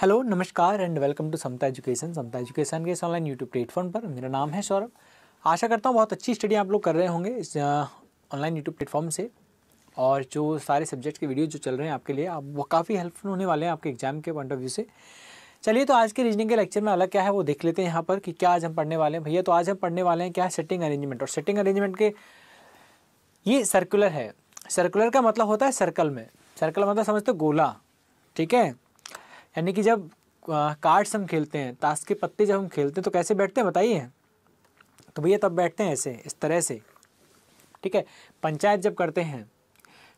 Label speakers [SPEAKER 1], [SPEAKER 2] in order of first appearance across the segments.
[SPEAKER 1] Hello नमस्कार and welcome to Samta education Samta education के इस ऑनलाइन यूट्यूब प्लेटफॉर्म पर मेरा नाम है सौरभ आशा करता हूँ बहुत अच्छी स्टडी आप लोग कर रहे होंगे इस ऑनलाइन यूट्यूब प्लेटफॉर्म से और जो सारे सब्जेक्ट के वीडियो जो चल रहे हैं आपके लिए आप वो काफ़ी हेल्पफुल होने वाले हैं आपके एग्जाम के पॉइंट ऑफ व्यू से चलिए तो आज के रीजनिंग के लेक्चर में अलग क्या है वो देख लेते हैं यहाँ पर कि क्या आज हम पढ़ने वाले हैं भैया तो आज हम पढ़ने वाले हैं क्या है सेटिंग अरेंजमेंट और सेटिंग अरेंजमेंट के ये सर्कुलर है सर्कुलर का मतलब होता है सर्कल में सर्कल मतलब समझते गोला ठीक है यानी कि जब कार्ड्स हम खेलते हैं ताश के पत्ते जब हम खेलते हैं तो कैसे बैठते हैं बताइए तो भैया तब बैठते हैं ऐसे इस तरह से ठीक है पंचायत जब करते हैं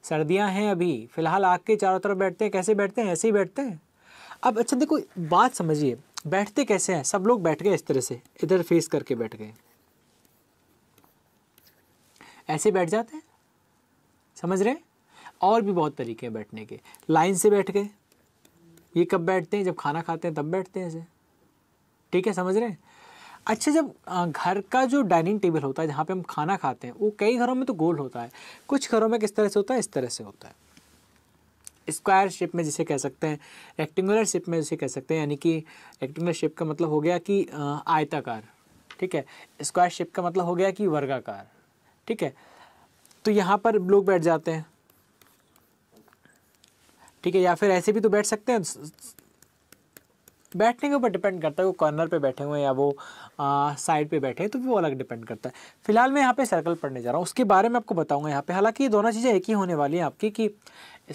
[SPEAKER 1] सर्दियां हैं अभी फ़िलहाल आग के चारों तरफ बैठते हैं कैसे बैठते हैं ऐसे ही बैठते हैं अब अच्छा देखो बात समझिए बैठते कैसे हैं सब लोग बैठ गए इस तरह से इधर फेस करके बैठ गए ऐसे बैठ जाते हैं समझ रहे हैं और भी बहुत तरीके हैं बैठने के लाइन से बैठ गए ये कब बैठते हैं जब खाना खाते हैं तब बैठते हैं ऐसे ठीक है समझ रहे हैं अच्छा जब घर का जो डाइनिंग टेबल होता है जहाँ पे हम खाना खाते हैं वो कई घरों में तो गोल होता है कुछ घरों में किस तरह से होता है इस तरह से होता है स्क्वायर शेप में जिसे कह सकते हैं रेक्टेंगुलर शेप में जिसे कह सकते हैं यानी कि रेक्टेंगुलर शेप का मतलब हो गया कि आयताकार ठीक है स्क्वायर शेप का मतलब हो गया कि वर्गाकार ठीक है तो यहाँ पर लोग बैठ जाते हैं ठीक है या फिर ऐसे भी तो बैठ सकते हैं बैठने के ऊपर डिपेंड करता है वो कॉर्नर पे बैठे हुए हैं या वो साइड पे बैठे हैं तो भी वो अलग डिपेंड करता है फिलहाल मैं यहाँ पे सर्कल पढ़ने जा रहा हूँ उसके बारे में आपको बताऊँगा यहाँ पे हालांकि ये दोनों चीज़ें एक ही होने वाली हैं आपकी कि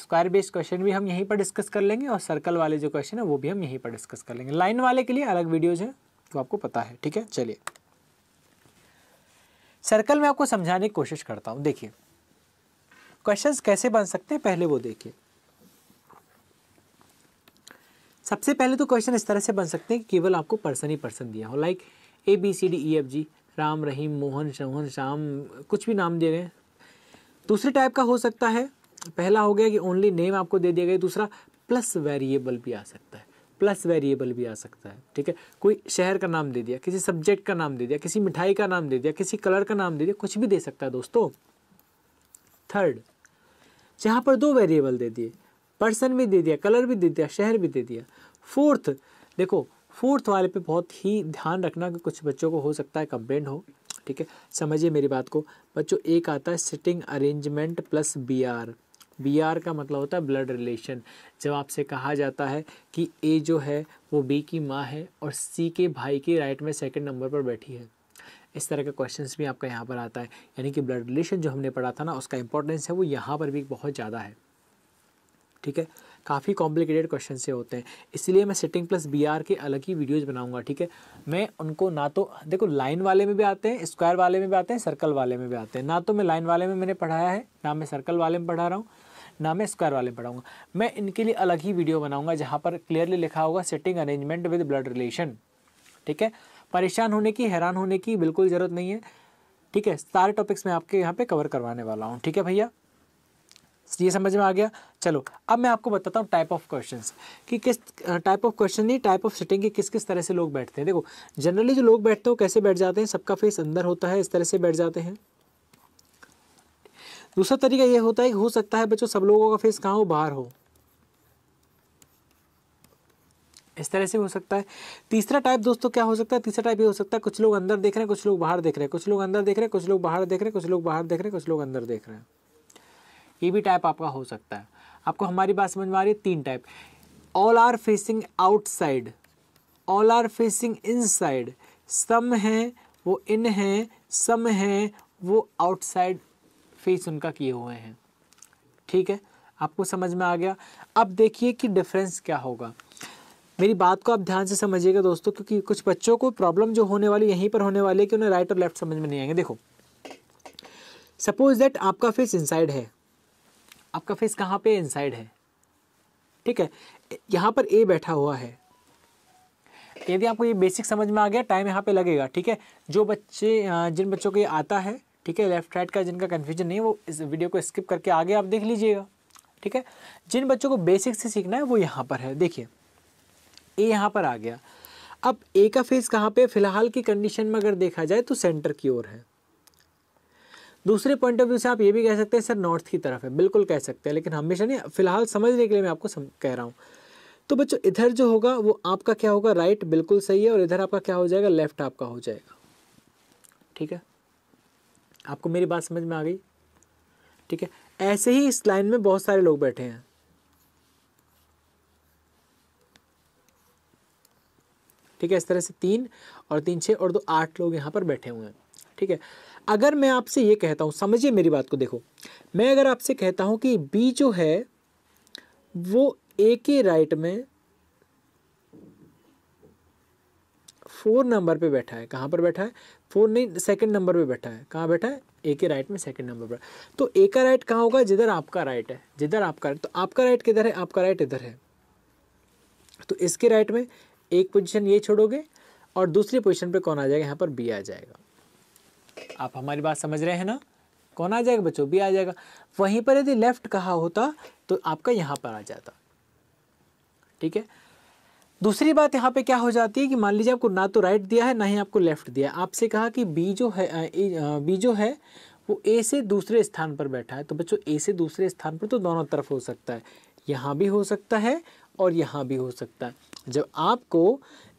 [SPEAKER 1] स्क्वायर बेस्ड क्वेश्चन भी हम यहीं पर डिस्कस कर लेंगे और सर्कल वाले जो क्वेश्चन है वो भी हम यहीं पर डिस्कस कर लेंगे लाइन वाले के लिए अलग वीडियोज़ हैं तो आपको पता है ठीक है चलिए सर्कल में आपको समझाने की कोशिश करता हूँ देखिए क्वेश्चन कैसे बन सकते हैं पहले वो देखिए सबसे पहले तो क्वेश्चन इस तरह से बन सकते हैं कि केवल आपको पर्सन ही पर्सन दिया हो like A B C D E F G Ram Rahim Mohan Shohan Shyam कुछ भी नाम दिए गए दूसरे टाइप का हो सकता है पहला हो गया कि ओनली नेम आपको दे दिया गया दूसरा प्लस वेरिएबल भी आ सकता है प्लस वेरिएबल भी आ सकता है ठीक है कोई शहर का नाम दे दिया किसी सब्जेक्ट का नाम दे दिया किसी मिठाई का नाम दे दिया किसी कलर का नाम दे दिया कुछ भी दे सकता है दोस्तों थर्ड जहाँ पर दो वेरिएबल दे दिए पर्सन भी दे दिया कलर भी दे दिया शहर भी दे दिया फोर्थ देखो फोर्थ वाले पे बहुत ही ध्यान रखना कि कुछ बच्चों को हो सकता है कंप्लेंट हो ठीक है समझिए मेरी बात को बच्चों एक आता है seating arrangement plus B R B R का मतलब होता है ब्लड रिलेशन जब आपसे कहा जाता है कि ए जो है वो बी की माँ है और सी के भाई के राइट में सेकेंड नंबर पर बैठी है इस तरह का क्वेश्चंस भी आपका यहाँ पर आता है यानी कि ब्लड रिलेशन जो हमने पढ़ा था ना उसका इंपॉर्टेंस है वो यहाँ पर भी बहुत ज़्यादा है ठीक है काफ़ी कॉम्प्लिकेटेड क्वेश्चन से होते हैं इसलिए मैं सिटिंग प्लस बी आर के अलग ही वीडियोज़ बनाऊंगा ठीक है मैं उनको ना तो देखो लाइन वाले में भी आते हैं स्क्वायर वाले में भी आते हैं सर्कल वाले में भी आते हैं ना तो मैं लाइन वाले में मैंने पढ़ाया है ना मैं सर्कल वाले में पढ़ा रहा हूँ ना मैं स्क्वायर वाले में पढ़ाऊँगा मैं इनके लिए अलग ही वीडियो बनाऊँगा जहाँ पर क्लियरली लिखा होगा seating arrangement with blood relation ठीक है परेशान होने की हैरान होने की बिल्कुल ज़रूरत नहीं है ठीक है सारे टॉपिक्स मैं आपके यहाँ पे कवर करवाने वाला हूँ ठीक है भैया तो ये समझ में आ गया चलो अब मैं आपको बताता हूँ टाइप ऑफ क्वेश्चन कि किस टाइप ऑफ क्वेश्चन नहीं टाइप ऑफ सिटिंग के किस किस तरह से लोग बैठते हैं देखो जनरली जो लोग बैठते हैं कैसे बैठ जाते हैं सबका फेस अंदर होता है इस तरह से बैठ जाते हैं दूसरा तरीका ये होता है कि हो सकता है बच्चों सब लोगों का फेस कहाँ हो बाहर हो इस तरह से हो सकता है तीसरा टाइप दोस्तों क्या हो सकता है तीसरा टाइप ये हो सकता है कुछ लोग अंदर देख रहे हैं कुछ लोग बाहर देख रहे हैं कुछ लोग अंदर देख रहे हैं कुछ लोग बाहर देख रहे हैं कुछ लोग बाहर देख रहे हैं कुछ लोग अंदर देख रहे हैं ये भी टाइप आपका हो सकता है आपको हमारी बात समझ में आ रही है तीन type all are facing outside all are facing inside some हैं वो इन हैं सम हैं वो आउटसाइड फेस उनका किए हुए हैं ठीक है आपको समझ में आ गया अब देखिए कि डिफरेंस क्या होगा मेरी बात को आप ध्यान से समझिएगा दोस्तों क्योंकि कुछ बच्चों को प्रॉब्लम जो होने वाली यहीं पर होने वाली है कि उन्हें राइट और लेफ्ट समझ में नहीं आएंगे देखो सपोज दैट आपका फेस इनसाइड है आपका फेस कहाँ पे इनसाइड है ठीक है यहाँ पर ए बैठा हुआ है यदि आपको ये बेसिक समझ में आ गया टाइम यहाँ पे लगेगा ठीक है जो बच्चे जिन बच्चों को ये आता है ठीक है लेफ्ट राइट का जिनका कन्फ्यूजन नहीं है वो इस वीडियो को स्किप करके आगे आप देख लीजिएगा ठीक है जिन बच्चों को बेसिक से सीखना है वो यहाँ पर है देखिए ए यहाँ पर आ गया अब ए का फेस कहाँ पे फिलहाल की कंडीशन में अगर देखा जाए तो सेंटर की ओर है दूसरे पॉइंट ऑफ व्यू से आप ये भी कह सकते हैं सर नॉर्थ की तरफ है बिल्कुल कह सकते हैं लेकिन हमेशा नहीं फिलहाल समझने के लिए मैं आपको कह रहा हूँ तो बच्चों इधर जो होगा वो आपका क्या होगा राइट बिल्कुल सही है और इधर आपका क्या हो जाएगा लेफ्ट आपका हो जाएगा ठीक है आपको मेरी बात समझ में आ गई ठीक है ऐसे ही इस लाइन में बहुत सारे लोग बैठे हैं ठीक है इस तरह से तीन और तीन छः और दो आठ लोग यहाँ पर बैठे हुए हैं ठीक है अगर मैं आपसे ये कहता हूँ समझिए मेरी बात को देखो मैं अगर आपसे कहता हूँ कि बी जो है वो ए के राइट में फोर नंबर पे बैठा है कहाँ पर बैठा है फोर नहीं सेकंड नंबर पे बैठा है कहाँ बैठा है ए के राइट में सेकंड नंबर पर तो ए का राइट कहाँ होगा जिधर आपका राइट है जिधर आपका राइट तो आपका राइट किधर है आपका राइट इधर है तो इसके राइट में एक पोजीशन ये छोड़ोगे और दूसरी पोजीशन पे कौन आ जाएगा यहाँ पर बी आ जाएगा आप हमारी बात समझ रहे हैं ना कौन आ जाएगा बच्चों बी आ जाएगा वहीं पर यदि लेफ्ट कहा होता तो आपका यहाँ पर आ जाता ठीक है दूसरी बात यहाँ पे क्या हो जाती है कि मान लीजिए आपको ना तो राइट दिया है ना ही आपको लेफ्ट दिया है आपसे कहा कि बी जो है बी जो है वो ए से दूसरे स्थान पर बैठा है तो बच्चों ए से दूसरे स्थान पर तो दोनों तरफ हो सकता है यहाँ भी हो सकता है और यहाँ भी हो सकता है जब आपको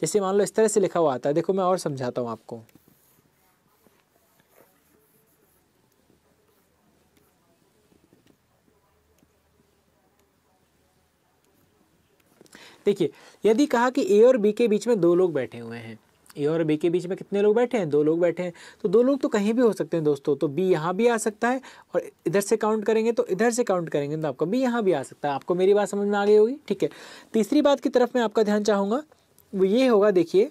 [SPEAKER 1] जैसे मान लो इस तरह से लिखा हुआ आता है देखो मैं और समझाता हूँ आपको देखिए यदि कहा कि ए और बी के बीच में दो लोग बैठे हुए हैं ए और बी के बीच में कितने लोग बैठे हैं दो लोग बैठे हैं तो दो लोग तो कहीं भी हो सकते हैं दोस्तों तो बी यहाँ भी आ सकता है और इधर से काउंट करेंगे तो इधर से काउंट करेंगे तो आपका बी यहाँ भी आ सकता है आपको मेरी बात समझ में आ गई होगी ठीक है तीसरी बात की तरफ मैं आपका ध्यान चाहूँगा वो ये होगा देखिए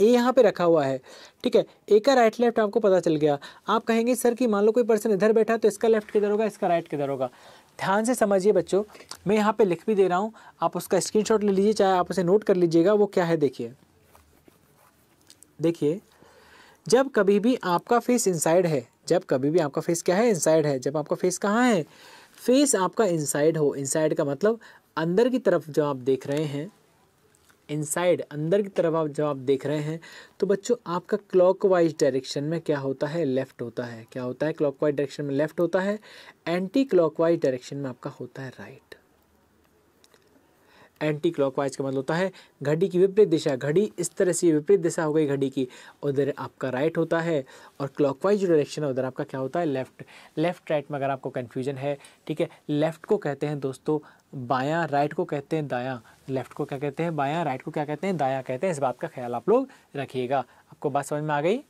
[SPEAKER 1] ए यहाँ पे रखा हुआ है ठीक है ए का राइट लेफ्ट आपको पता चल गया आप कहेंगे सर कि मान लो कोई पर्सन इधर बैठा तो इसका लेफ्ट किधर होगा इसका राइट किधर होगा ध्यान से समझिए बच्चों मैं यहाँ पे लिख भी दे रहा हूँ आप उसका स्क्रीनशॉट ले लीजिए चाहे आप उसे नोट कर लीजिएगा वो क्या है देखिए देखिए जब कभी भी आपका फेस इनसाइड है जब कभी भी आपका फेस क्या है इनसाइड है जब आपका फेस कहाँ है फेस आपका इनसाइड हो इनसाइड का मतलब अंदर की तरफ जो आप देख रहे हैं इनसाइड अंदर की तरफ आप जब आप देख रहे हैं तो बच्चों आपका क्लॉकवाइज डायरेक्शन में क्या होता है लेफ़्ट होता है क्या होता है क्लॉकवाइज डायरेक्शन में लेफ़्ट होता है एंटी क्लॉकवाइज डायरेक्शन में आपका होता है राइट right. एंटी क्लॉकवाइज का मतलब होता है घड़ी की विपरीत दिशा घड़ी इस तरह से विपरीत दिशा हो गई घड़ी की उधर आपका राइट होता है और क्लॉकवाइज जो डायरेक्शन है उधर आपका क्या होता है लेफ़्ट लेफ़्ट राइट में अगर आपको कन्फ्यूजन है ठीक है लेफ़्ट को कहते हैं दोस्तों बाया राइट को कहते हैं दाया लेफ़्ट को क्या कहते हैं बाया राइट को क्या कहते हैं दाया कहते हैं इस बात का ख्याल आप लोग रखिएगा आपको बात समझ में आ गई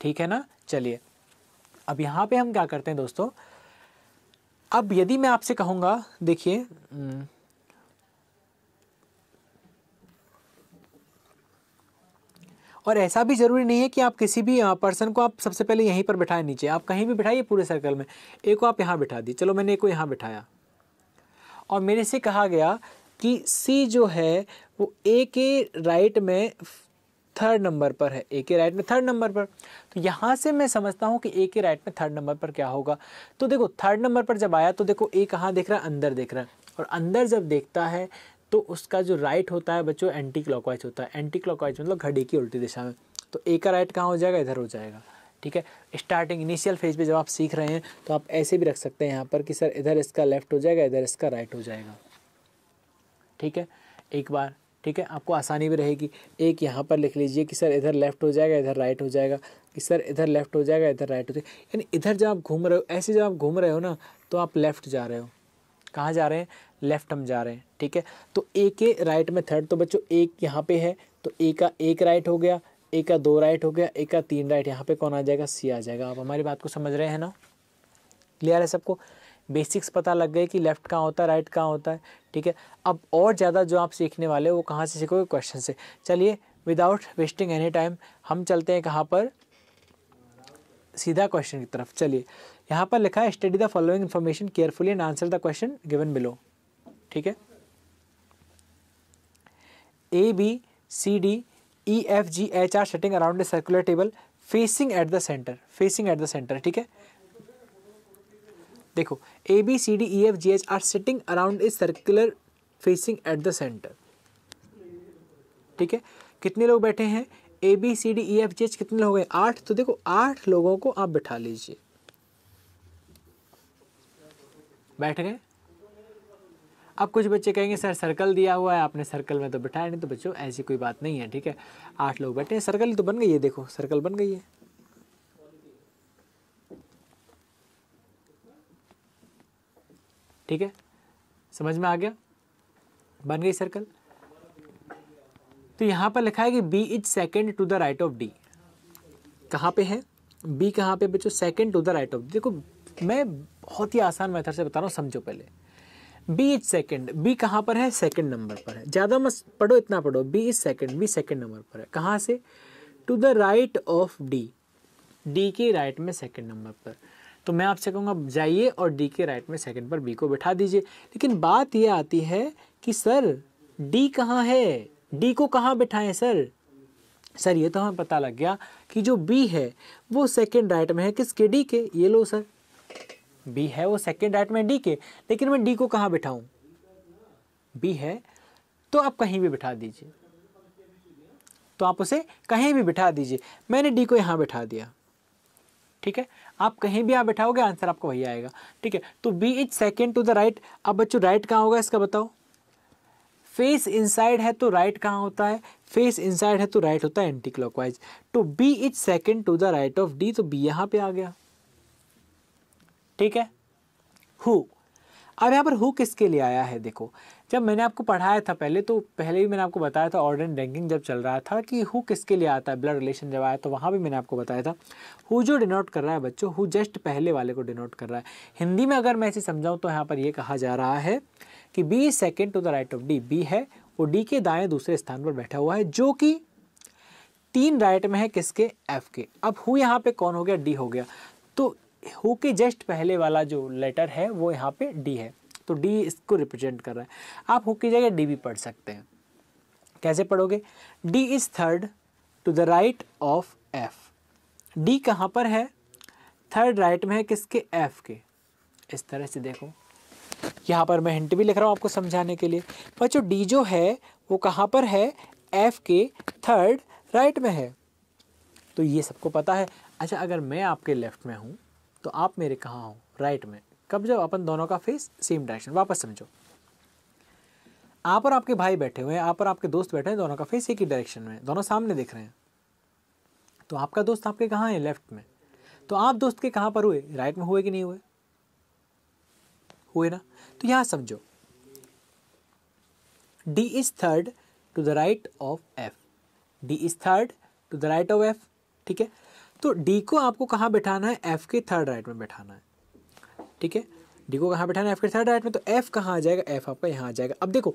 [SPEAKER 1] ठीक है ना चलिए अब यहाँ पे हम क्या करते हैं दोस्तों अब यदि मैं आपसे कहूँगा देखिए हम्म, और ऐसा भी ज़रूरी नहीं है कि आप किसी भी पर्सन को आप सबसे पहले यहीं पर बैठाए नीचे आप कहीं भी बैठाइए पूरे सर्कल में एक को आप यहाँ बैठा दिए चलो मैंने एक को यहाँ बैठाया और मेरे से कहा गया कि सी जो है वो ए के राइट में थर्ड नंबर पर है ए के राइट में थर्ड नंबर पर तो यहाँ से मैं समझता हूँ कि ए के राइट में थर्ड नंबर पर क्या होगा तो देखो थर्ड नंबर पर जब आया तो देखो ए कहाँ देख रहा है अंदर देख रहा है और अंदर जब देखता है तो उसका जो राइट होता है बच्चों एंटी क्लॉकवाइज होता है एंटी क्लॉकवाइज मतलब घड़ी की उल्टी दिशा में तो ए का राइट कहाँ हो जाएगा इधर हो जाएगा ठीक है स्टार्टिंग इनिशियल फेज पे जब आप सीख रहे हैं तो आप ऐसे भी रख सकते हैं यहाँ पर कि सर इधर इसका लेफ्ट हो जाएगा इधर इसका राइट हो जाएगा ठीक है एक बार ठीक है आपको आसानी भी रहेगी एक यहाँ पर लिख लीजिए कि सर इधर लेफ्ट हो जाएगा इधर राइट हो जाएगा कि सर इधर लेफ्ट हो जाएगा इधर राइट हो जाएगा यानी इधर जब आप घूम रहे हो ऐसे जब आप घूम रहे हो ना तो आप लेफ्ट जा रहे हो कहाँ जा रहे हैं लेफ्ट हम जा रहे हैं ठीक है तो ए के राइट में थर्ड तो बच्चों एक यहाँ पे है तो ए का एक राइट हो गया ए का दो राइट हो गया ए का तीन राइट यहाँ पे कौन आ जाएगा सी आ जाएगा आप हमारी बात को समझ रहे हैं ना क्लियर है सबको बेसिक्स पता लग गए कि लेफ्ट कहाँ होता है राइट कहाँ होता है ठीक है अब और ज़्यादा जो आप सीखने वाले हो वो कहाँ से सीखोगे क्वेश्चन से चलिए विदाउट वेस्टिंग एनी टाइम हम चलते हैं कहाँ पर सीधा क्वेश्चन की तरफ चलिए यहाँ पर लिखा है study the following information carefully and answer the question given below ठीक है A B C D E F G H are sitting around circular table facing at the centre facing at the centre ठीक है देखो A B C D E F G H are sitting around a circular facing at the centre ठीक है कितने लोग बैठे हैं A B C D E F G H कितने लोग हैं आठ तो देखो आठ लोगों को आप बैठा लीजिए बैठ गए अब कुछ बच्चे कहेंगे सर सर्कल दिया हुआ है आपने सर्कल में तो बिठाया नहीं तो बच्चों ऐसी कोई बात नहीं है ठीक है आठ लोग बैठे हैं सर्कल तो बन गई है देखो सर्कल बन गई है ठीक है समझ में आ गया बन गई सर्कल तो यहाँ पर लिखा है कि B is second to the right of D कहाँ पे है बी कहाँ पे बच्चों second to the right of देखो मैं बहुत ही आसान मेथड से बता रहा हूँ समझो पहले बी इज सेकेंड बी कहाँ पर है सेकेंड नंबर पर है ज़्यादा मत पढ़ो इतना पढ़ो B is second B second number पर है कहाँ से to the right of D D के राइट में सेकेंड नंबर पर तो मैं आपसे कहूँगा जाइए और डी के राइट में सेकेंड पर बी को बैठा दीजिए लेकिन बात यह आती है कि सर डी कहाँ है डी को कहाँ बिठाएं सर सर ये तो हमें पता लग गया कि जो बी है वो सेकेंड राइट में है किसके डी के ये लो सर बी है वो सेकेंड राइट में डी के लेकिन मैं डी को कहाँ बिठाऊं बी है तो आप कहीं भी बिठा दीजिए तो आप उसे कहीं भी बिठा दीजिए मैंने डी को यहाँ बिठा दिया ठीक है आप कहीं भी आप बैठाओगे आंसर आपको वही आएगा ठीक है तो B is second to the right अब बच्चों राइट कहाँ होगा इसका बताओ फेस इनसाइड है तो राइट कहाँ होता है फेस इनसाइड है तो राइट होता है एंटी क्लॉकवाइज टू तो B is second to the right of D तो बी यहाँ पे आ गया ठीक है हु अब यहाँ पर हु किसके लिए आया है देखो जब मैंने आपको पढ़ाया था पहले तो पहले भी मैंने आपको बताया था ऑर्डर एंड रैंकिंग जब चल रहा था कि हु किसके लिए आता है ब्लड रिलेशन जब आया तो वहाँ भी मैंने आपको बताया था हु जो डिनोट कर रहा है बच्चों हु जस्ट पहले वाले को डिनोट कर रहा है हिंदी में अगर मैं इसे समझाऊँ तो यहाँ पर ये कहा जा रहा है कि B is second to the right of D B है और डी के दाएं दूसरे स्थान पर बैठा हुआ है जो कि तीन राइट में है किसके एफ के अब हु यहाँ पे कौन हो गया डी हो गया तो हु के जस्ट पहले वाला जो लेटर है वो यहाँ पे डी है तो डी इसको रिप्रेजेंट कर रहा है आप हु की जगह डी भी पढ़ सकते हैं कैसे पढ़ोगे D is third to the right of F D कहाँ पर है थर्ड राइट में है किसके एफ के इस तरह से देखो यहाँ पर मैं हिंट भी लिख रहा हूँ आपको समझाने के लिए बच्चों डी जो है वो कहाँ पर है एफ के थर्ड राइट में है तो ये सबको पता है अच्छा अगर मैं आपके लेफ्ट में हूँ तो आप मेरे कहाँ हो राइट में कब जब अपन दोनों का फेस सेम डायरेक्शन वापस समझो आप और आपके भाई बैठे हुए हैं आप और आपके दोस्त बैठे हैं दोनों का फेस एक ही डायरेक्शन में दोनों सामने दिख रहे हैं तो आपका दोस्त आपके कहाँ है लेफ्ट में तो आप दोस्त के कहाँ पर हुए राइट में हुए कि नहीं हुए हुए ना तो यहाँ समझो D is third to the right of F D is third to the right of F ठीक है तो डी को आपको कहाँ बैठाना है एफ के थर्ड राइट में बैठाना है ठीक है डी को कहाँ बैठाना है एफ के थर्ड राइट में तो एफ कहाँ आ जाएगा एफ आपका यहाँ आ जाएगा अब देखो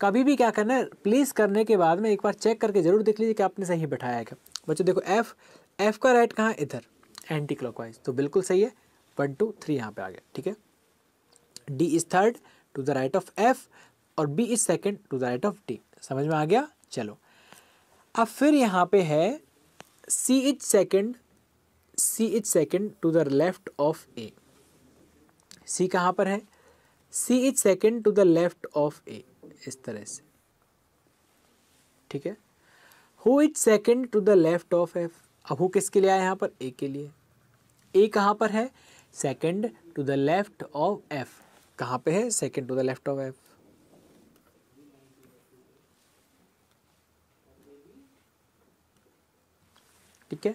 [SPEAKER 1] कभी भी क्या करना है प्लेस करने के बाद में एक बार चेक करके जरूर देख लीजिए कि आपने सही बैठाया है बच्चों देखो एफ एफ का राइट कहाँ इधर एंटी क्लॉकवाइज तो बिल्कुल सही है वन टू थ्री यहाँ पे आ गया ठीक है D is third to the right of F और B is second to the right of D समझ में आ गया चलो अब फिर यहाँ पे है C is second C is second to the left of A C कहाँ पर है C is second to the left of A इस तरह से ठीक है who is second to the left of F अब हु किसके लिए आया यहाँ पर ए के लिए ए कहाँ पर है second to the left of F कहाँ पे है second to the left of F ठीक है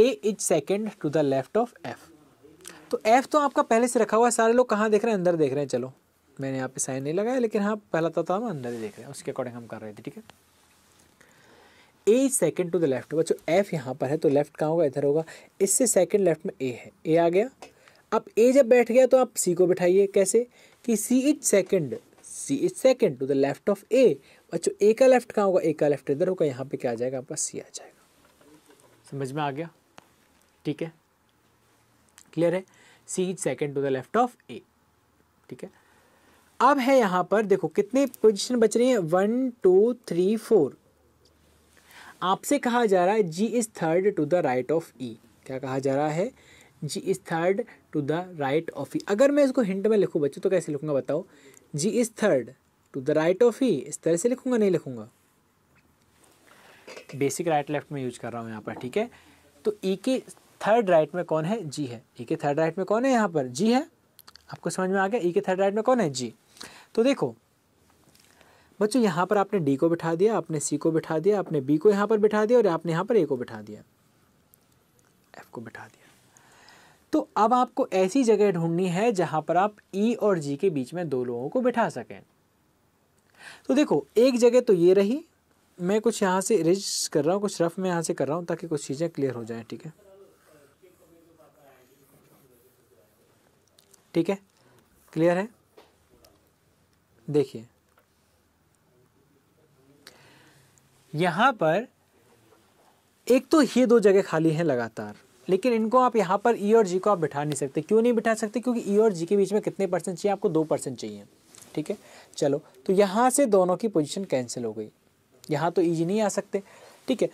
[SPEAKER 1] A is second to the left of F तो एफ तो आपका पहले से रखा हुआ है सारे लोग कहाँ देख रहे हैं अंदर देख रहे हैं चलो मैंने यहाँ पे साइन नहीं लगाया लेकिन हाँ पहला तो था हम अंदर ही देख रहे हैं उसके अकॉर्डिंग हम कर रहे थे ठीक है A second to the left बच्चों एफ यहाँ पर है तो लेफ्ट कहाँ होगा इधर होगा इससे सेकंड लेफ्ट में ए है ए आ गया अब ए जब बैठ गया तो आप सी को बिठाइए कैसे कि C is second C is second to the left of A बच्चों ए का लेफ्ट कहाँ होगा ए का लेफ्ट इधर होगा यहाँ पे क्या आ जाएगा आपका सी आ जाएगा समझ में आ गया ठीक है क्लियर है C is second to the left of A ठीक है अब है यहाँ पर देखो कितने पोजिशन बच रही है वन टू थ्री फोर आपसे कहा जा रहा है G is third to the right of E क्या कहा जा रहा है G is third to the right of E अगर मैं इसको हिंट में लिखूँ बच्चों तो कैसे लिखूंगा बताओ G is third to the right of E इस तरह से लिखूंगा नहीं लिखूंगा बेसिक राइट लेफ्ट में यूज कर रहा हूँ यहाँ पर ठीक है तो ई e के थर्ड राइट में कौन है जी है ई e के थर्ड राइट में कौन है यहाँ पर जी है आपको समझ में आ गया ई e के थर्ड राइट में कौन है जी तो देखो बच्चों यहाँ पर आपने डी को बिठा दिया आपने सी को बिठा दिया आपने बी को यहाँ पर बिठा दिया और आपने यहाँ पर ए को बिठा दिया एफ को बिठा दिया तो अब आपको ऐसी जगह ढूंढनी है जहां पर आप ई e और जी के बीच में दो लोगों को बिठा सकें तो देखो एक जगह तो ये रही मैं कुछ यहाँ से रजिस्ट कर रहा हूँ कुछ रफ में यहाँ से कर रहा हूँ ताकि कुछ चीज़ें क्लियर हो जाए ठीक है ठीक है क्लियर है देखिए यहां पर एक तो ये दो जगह खाली हैं लगातार लेकिन इनको आप यहाँ पर ई e और जी को आप बिठा नहीं सकते क्यों नहीं बिठा सकते क्योंकि ई e और जी के बीच में कितने परसेंट चाहिए आपको दो परसेंट चाहिए ठीक है चलो तो यहाँ से दोनों की पोजिशन कैंसिल हो गई यहाँ तो ई e नहीं आ सकते ठीक है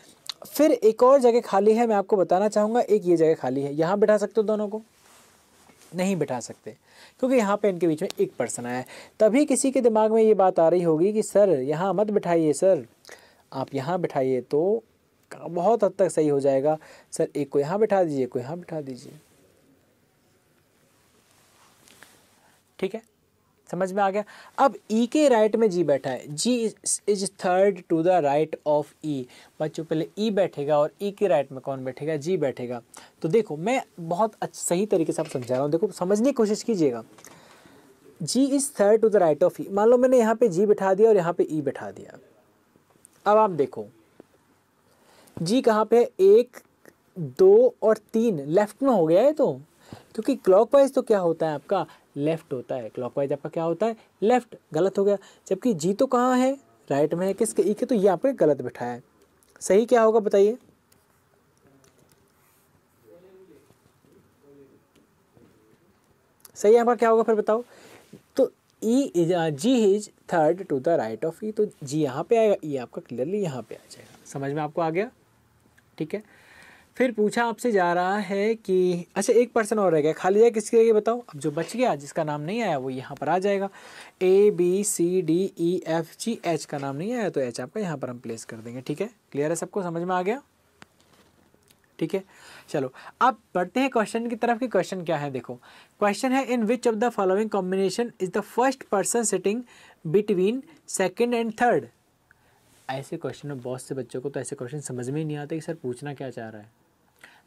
[SPEAKER 1] फिर एक और जगह खाली है मैं आपको बताना चाहूँगा एक ये जगह खाली है यहाँ बिठा सकते हो दोनों को नहीं बिठा सकते क्योंकि यहाँ पे इनके बीच में एक पर्सन आया है तभी किसी के दिमाग में ये बात आ रही होगी कि सर यहाँ मत बिठाइए सर आप यहाँ बिठाइए तो बहुत हद तक सही हो जाएगा सर एक को यहाँ बैठा दीजिए को यहाँ बैठा दीजिए ठीक है समझ में आ गया अब ई e के राइट में जी बैठा है G is third to the right of E बच्चों पहले ई e बैठेगा और ई e के राइट में कौन बैठेगा जी बैठेगा तो देखो मैं बहुत अच्छा सही तरीके से आप समझा रहा हूँ देखो समझने की कोशिश कीजिएगा G is third to the right of E मान लो मैंने यहाँ पे जी बैठा दिया और यहाँ पे ई e बैठा दिया अब आप देखो जी कहाँ पे एक दो और तीन लेफ्ट में हो गया है तो क्योंकि क्लॉकवाइज तो क्या होता है आपका लेफ्ट होता है क्लॉकवाइज आपका क्या होता है लेफ्ट गलत हो गया जबकि जी तो कहाँ है राइट में है किसके ई e के तो ये आपने गलत बैठा है सही क्या होगा बताइए सही यहाँ पर क्या होगा फिर बताओ तो E is G is third to the right of E तो जी यहाँ पे आएगा ई e आपका क्लियरली यहाँ पे आ जाएगा समझ में आपको आ गया ठीक है फिर पूछा आपसे जा रहा है कि अच्छा एक पर्सन और रह गया खाली जाए किसके लिए बताओ अब जो बच गया जिसका नाम नहीं आया वो यहाँ पर आ जाएगा A B C D E F G H का नाम नहीं आया तो एच आपका यहाँ पर हम प्लेस कर देंगे ठीक है क्लियर है सबको समझ में आ गया ठीक है चलो अब बढ़ते हैं क्वेश्चन की तरफ कि क्वेश्चन क्या है देखो क्वेश्चन है in which of the following combination is the first person sitting between second and third ऐसे क्वेश्चन में बहुत से बच्चों को तो ऐसे क्वेश्चन समझ में ही नहीं आते कि सर पूछना क्या चाह रहा है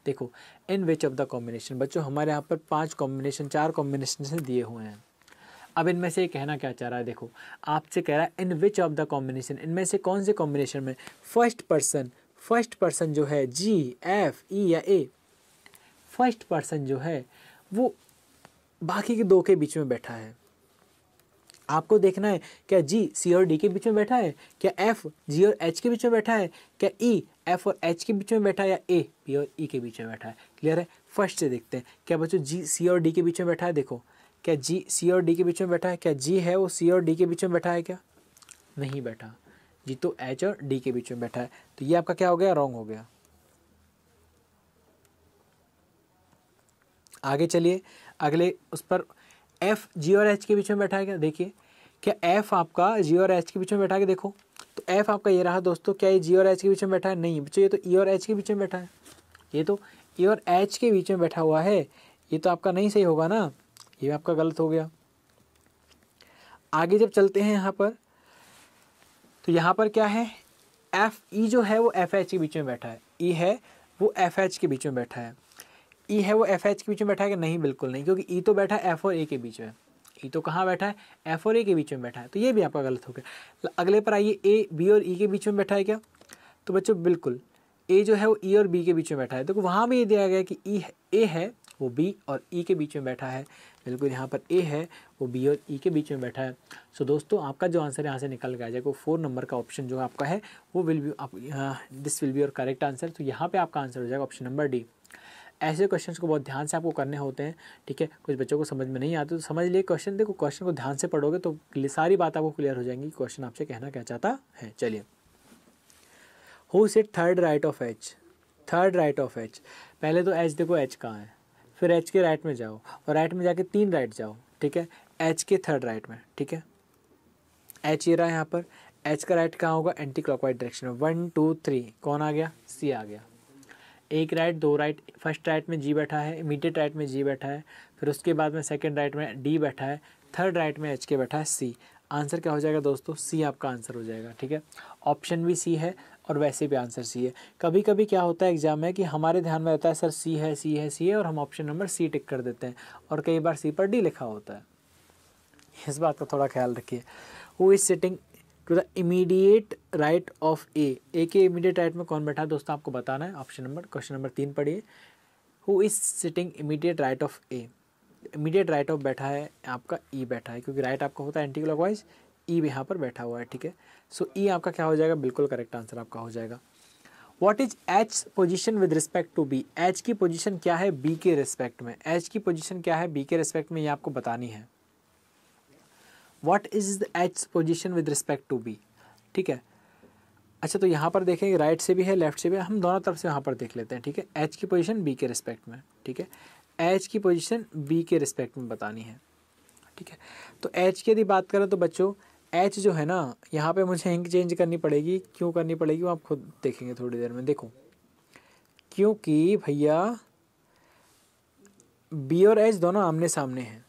[SPEAKER 1] देखो in which of the combination बच्चों हमारे यहाँ पर पांच कॉम्बिनेशन चार कॉम्बिनेशन दिए हुए हैं अब इनमें से कहना क्या चाह रहा है देखो आपसे कह रहा है in which of the combination इनमें से कौन से कॉम्बिनेशन में फर्स्ट पर्सन फर्स्ट पर्सन जो है जी एफ ई या ए फर्स्ट पर्सन जो है वो बाकी के दो के बीच में बैठा है आपको देखना है क्या जी सी और डी के बीच में बैठा है क्या एफ जी और एच के बीच में बैठा है क्या ई e, एफ और एच के बीच में बैठा है या ए बी और ई e के बीच में बैठा है क्लियर है फर्स्ट से देखते हैं क्या बच्चों जी सी और डी के बीच में बैठा है देखो क्या जी सी और डी के बीच में बैठा है क्या जी है वो सी और डी के बीच में बैठा है क्या नहीं बैठा जी तो एच और डी के बीच में बैठा है तो ये आपका क्या हो गया रॉन्ग हो गया आगे चलिए अगले उस पर एफ जी और एच के बीच में बैठा है क्या देखिए क्या एफ आपका जी और एच के बीच में बैठा के देखो तो एफ आपका ये रहा दोस्तों क्या ये जी और एच के बीच में बैठा है नहीं बच्चों ये तो ई e और एच के बीच में बैठा है ये तो ई e और एच के बीच में बैठा हुआ है ये तो आपका नहीं सही होगा ना ये आपका गलत हो गया आगे जब चलते हैं यहाँ पर तो यहाँ पर क्या है एफ ई e जो है वो एफ एच के बीच में बैठा है ई है वो एफ एच के बीच में बैठा है ई e है वो एफ एच के बीच में बैठा है कि नहीं बिल्कुल नहीं क्योंकि ई e तो बैठा है एफ और ए के बीच में ई e तो कहाँ बैठा है एफ और ए के बीच में बैठा है तो ये भी आपका गलत हो गया अगले पर आइए ए बी और ई के बीच में बैठा है क्या तो बच्चों बिल्कुल ए जो है वो ई और बी के बीच में बैठा है देखो तो वहाँ भी ये दिया गया कि ई ए है वो बी और ई के बीच में बैठा है बिल्कुल यहाँ पर ए है वो बी और ई के बीच में बैठा है सो so, दोस्तों आपका जो आंसर यहाँ से निकल गया जाएगा फोर नंबर का ऑप्शन जो आपका है वो विल बी आप this will be your correct answer तो यहाँ पे आपका आंसर हो जाएगा ऑप्शन नंबर डी ऐसे क्वेश्चंस को बहुत ध्यान से आपको करने होते हैं ठीक है कुछ बच्चों को समझ में नहीं आते तो समझ लिए क्वेश्चन देखो क्वेश्चन को ध्यान से पढ़ोगे तो सारी बात आपको क्लियर हो जाएंगी क्वेश्चन आपसे कहना क्या चाहता है चलिए who set third right of H third right of H पहले तो एच देखो एच कहाँ है फिर एच के राइट में जाओ और राइट में जाके तीन राइट जाओ ठीक है एच के थर्ड राइट में ठीक है एच ये रहा है यहाँ पर एच का राइट कहाँ होगा एंटी क्लॉकवाइज डायरेक्शन में वन टू थ्री कौन आ गया सी आ गया एक राइट दो राइट फर्स्ट राइट में जी बैठा है इमीडिएट राइट में जी बैठा है फिर उसके बाद में सेकेंड राइट में डी बैठा है थर्ड राइट में एच के बैठा है सी आंसर क्या हो जाएगा दोस्तों सी आपका आंसर हो जाएगा ठीक है ऑप्शन भी सी है और वैसे भी आंसर सी है कभी कभी क्या होता है एग्जाम में कि हमारे ध्यान में रहता है सर सी है सी है सी है और हम ऑप्शन नंबर सी टिक कर देते हैं और कई बार सी पर डी लिखा होता है इस बात का थोड़ा ख्याल रखिए वो is sitting to the immediate right of A A के इमीडिएट राइट में कौन बैठा है दोस्तों आपको बताना है ऑप्शन नंबर क्वेश्चन नंबर तीन पढ़िए who is sitting immediate right of A immediate right of बैठा है आपका ई e बैठा है क्योंकि राइट right आपका होता है एंटी क्लॉक वाइज ई यहाँ पर बैठा हुआ है ठीक है सो ई e आपका क्या हो जाएगा बिल्कुल करेक्ट आंसर आपका हो जाएगा what is H position with respect to B H की पोजिशन क्या है बी के रिस्पेक्ट में एच की पोजिशन क्या है बी के रिस्पेक्ट में ये आपको बतानी है what is the H position with respect to B ठीक है अच्छा तो यहाँ पर देखेंगे राइट से भी है लेफ्ट से भी है हम दोनों तरफ से यहाँ पर देख लेते हैं ठीक है एच की पोजिशन बी के रिस्पेक्ट में ठीक है एच की पोजिशन बी के रिस्पेक्ट में बतानी है ठीक है तो एच की यदि बात करें तो बच्चों एच जो है ना यहाँ पे मुझे इंक चेंज करनी पड़ेगी क्यों करनी पड़ेगी वो आप खुद देखेंगे थोड़ी देर में देखो क्योंकि भैया बी और एच दोनों आमने सामने हैं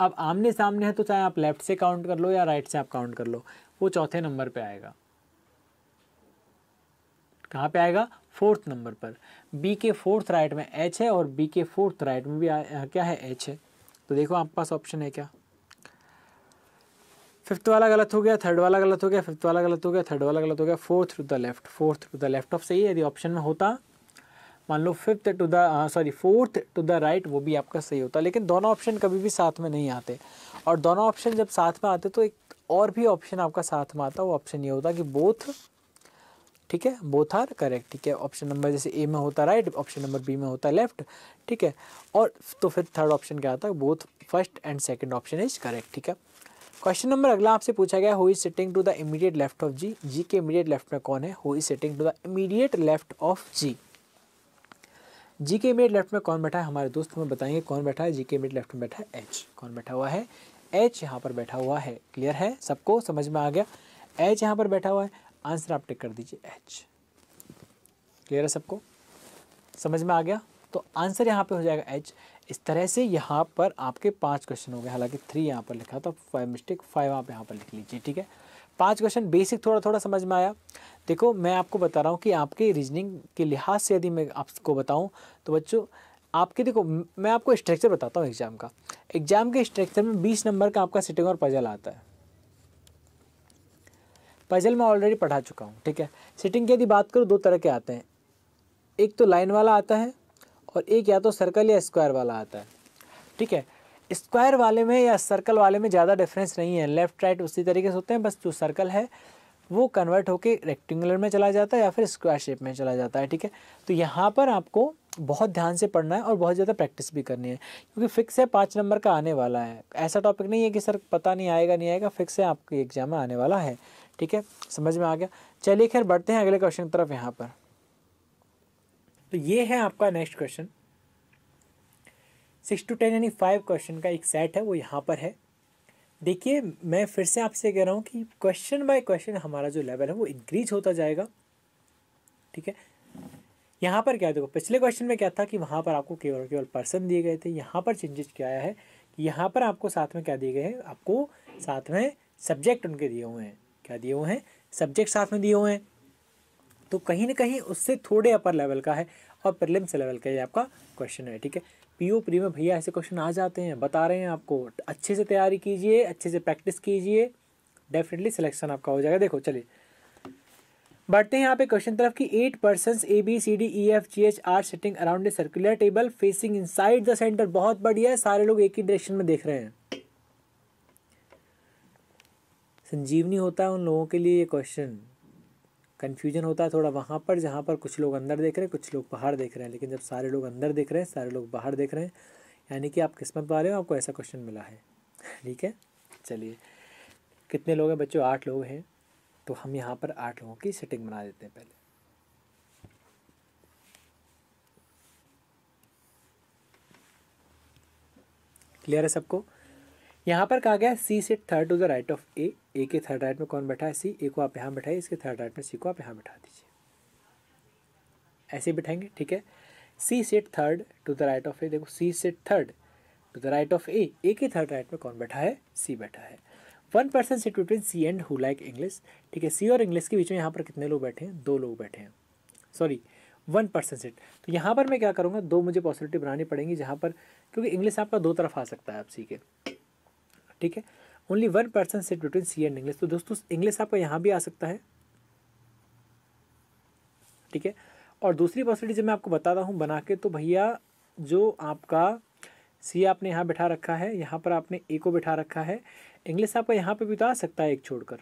[SPEAKER 1] अब आमने सामने है तो चाहे आप लेफ्ट से काउंट कर लो या राइट से आप काउंट कर लो वो चौथे नंबर पे आएगा कहाँ पे आएगा फोर्थ नंबर पर बी के फोर्थ राइट में एच है और बी के फोर्थ राइट में भी आ, क्या है एच है तो देखो आपके पास ऑप्शन है क्या फिफ्थ वाला गलत हो गया थर्ड वाला गलत हो गया फिफ्थ वाला गलत हो गया थर्ड वाला गलत हो गया fourth to the left fourth to the left of सही है यदि ऑप्शन में होता मान लो fifth to the sorry fourth to the right वो भी आपका सही होता है लेकिन दोनों ऑप्शन कभी भी साथ में नहीं आते और दोनों ऑप्शन जब साथ में आते तो एक और भी ऑप्शन आपका साथ में आता वो ऑप्शन ये होता कि बोथ ठीक है बोथ आर करेक्ट ठीक है ऑप्शन नंबर जैसे ए में होता राइट ऑप्शन नंबर बी में होता लेफ्ट ठीक है और तो फिर थर्ड ऑप्शन क्या आता है both first and second option is correct ठीक है क्वेश्चन नंबर अगला आपसे पूछा गया who is sitting to the immediate left of G G के इमीडिएट लेफ्ट में कौन है who is sitting to the immediate left of G जीके के मेड लेफ्ट में कौन बैठा है हमारे दोस्त हमें बताएंगे कौन बैठा है जीके के मेड लेफ्ट में बैठा है एच कौन बैठा हुआ है एच यहाँ पर बैठा हुआ है क्लियर है सबको समझ में आ गया एच यहाँ पर बैठा हुआ है आंसर आप टिक कर दीजिए एच क्लियर है सबको समझ में आ गया तो आंसर यहाँ पर हो जाएगा एच इस तरह से यहाँ पर आपके पाँच क्वेश्चन हो गए हालांकि थ्री यहाँ पर लिखा था फाइव मिस्टेक फाइव आप यहाँ पर लिख लीजिए ठीक है पांच क्वेश्चन बेसिक थोड़ा थोड़ा समझ में आया देखो मैं आपको बता रहा हूँ कि आपके रीजनिंग के लिहाज से यदि मैं आपको बताऊँ तो बच्चों आपके देखो मैं आपको स्ट्रक्चर बताता हूँ एग्ज़ाम का एग्ज़ाम के स्ट्रक्चर में बीस नंबर का आपका सिटिंग और पजल आता है पजल मैं ऑलरेडी पढ़ा चुका हूँ ठीक है सिटिंग की यदि बात करूँ दो तरह के आते हैं एक तो लाइन वाला आता है और एक या तो सर्कल या स्क्वायर वाला आता है ठीक है स्क्वायर वाले में या सर्कल वाले में ज़्यादा डिफरेंस नहीं है लेफ्ट राइट उसी तरीके से होते हैं बस जो सर्कल है वो कन्वर्ट होकर रेक्टेंगुलर में चला जाता है या फिर स्क्वायर शेप में चला जाता है ठीक है तो यहाँ पर आपको बहुत ध्यान से पढ़ना है और बहुत ज़्यादा प्रैक्टिस भी करनी है क्योंकि फिक्स है पाँच नंबर का आने वाला है ऐसा टॉपिक नहीं है कि सर पता नहीं आएगा नहीं आएगा फिक्स है आपके एग्जाम में आने वाला है ठीक है समझ में आ गया चलिए खैर बढ़ते हैं अगले क्वेश्चन की तरफ यहाँ पर तो ये है आपका next question six to ten यानी फाइव क्वेश्चन का एक सेट है वो यहाँ पर है देखिए मैं फिर से आपसे कह रहा हूँ कि क्वेश्चन बाय क्वेश्चन हमारा जो लेवल है वो इंक्रीज होता जाएगा ठीक है यहाँ पर क्या देखो पिछले क्वेश्चन में क्या था कि वहाँ पर आपको केवल केवल पर्सन दिए गए थे यहाँ पर चेंजेस क्या आया है कि यहाँ पर आपको साथ में क्या दिए गए हैं आपको साथ में सब्जेक्ट उनके दिए हुए हैं क्या दिए हुए हैं सब्जेक्ट साथ में दिए हुए हैं तो कहीं ना कहीं उससे थोड़े अपर लेवल का है और प्रिलिम्स लेवल का ये आपका क्वेश्चन है ठीक है पीओ प्री में भैया ऐसे क्वेश्चन आ जाते हैं बता रहे हैं आपको अच्छे से तैयारी कीजिए अच्छे से प्रैक्टिस कीजिए डेफिनेटली सिलेक्शन आपका हो जाएगा देखो चलिए बढ़ते हैं यहाँ पे क्वेश्चन तरफ की eight person A B C D E F G H are sitting around a circular table facing in the centre बहुत बढ़िया है सारे लोग एक ही डायरेक्शन में देख रहे हैं संजीवनी होता है उन लोगों के लिए ये क्वेश्चन कन्फ्यूजन होता है थोड़ा वहाँ पर जहाँ पर कुछ लोग अंदर देख रहे हैं कुछ लोग बाहर देख रहे हैं लेकिन जब सारे लोग अंदर देख रहे हैं सारे लोग बाहर देख रहे हैं यानी कि आप किस्मत वाले हो आपको ऐसा क्वेश्चन मिला है ठीक है चलिए कितने लोग हैं बच्चों आठ लोग हैं तो हम यहाँ पर आठ लोगों की सेटिंग बना देते हैं पहले क्लियर है सबको यहाँ पर कहा गया C set third to the right of A A के थर्ड राइट में कौन बैठा है सी ए को आप यहाँ बैठाइए इसके थर्ड राइट में सी को आप यहाँ बैठा दीजिए ऐसे बैठाएंगे ठीक है C set third to the right of A देखो C set third to the right of A A के थर्ड राइट में कौन बैठा है सी बैठा है one person sit between C and who like English ठीक है सी और इंग्लिश के बीच में यहाँ पर कितने लोग बैठे हैं दो लोग बैठे हैं सॉरी वन पर्सन सिट तो यहाँ पर मैं क्या करूँगा दो मुझे पॉसिबिलिटी बनानी पड़ेंगी जहाँ पर क्योंकि इंग्लिश आपका दो तरफ आ सकता है आप सी के ठीक है only one person set between C and English तो दोस्तों इंग्लिश आपका यहाँ भी आ सकता है ठीक है और दूसरी पॉसिबिलिटी जब मैं आपको बता रहा हूँ बना के तो भैया जो आपका सी आपने यहाँ बैठा रखा है यहाँ पर आपने ए को बैठा रखा है इंग्लिश आपका यहाँ पे भी तो आ सकता है एक छोड़कर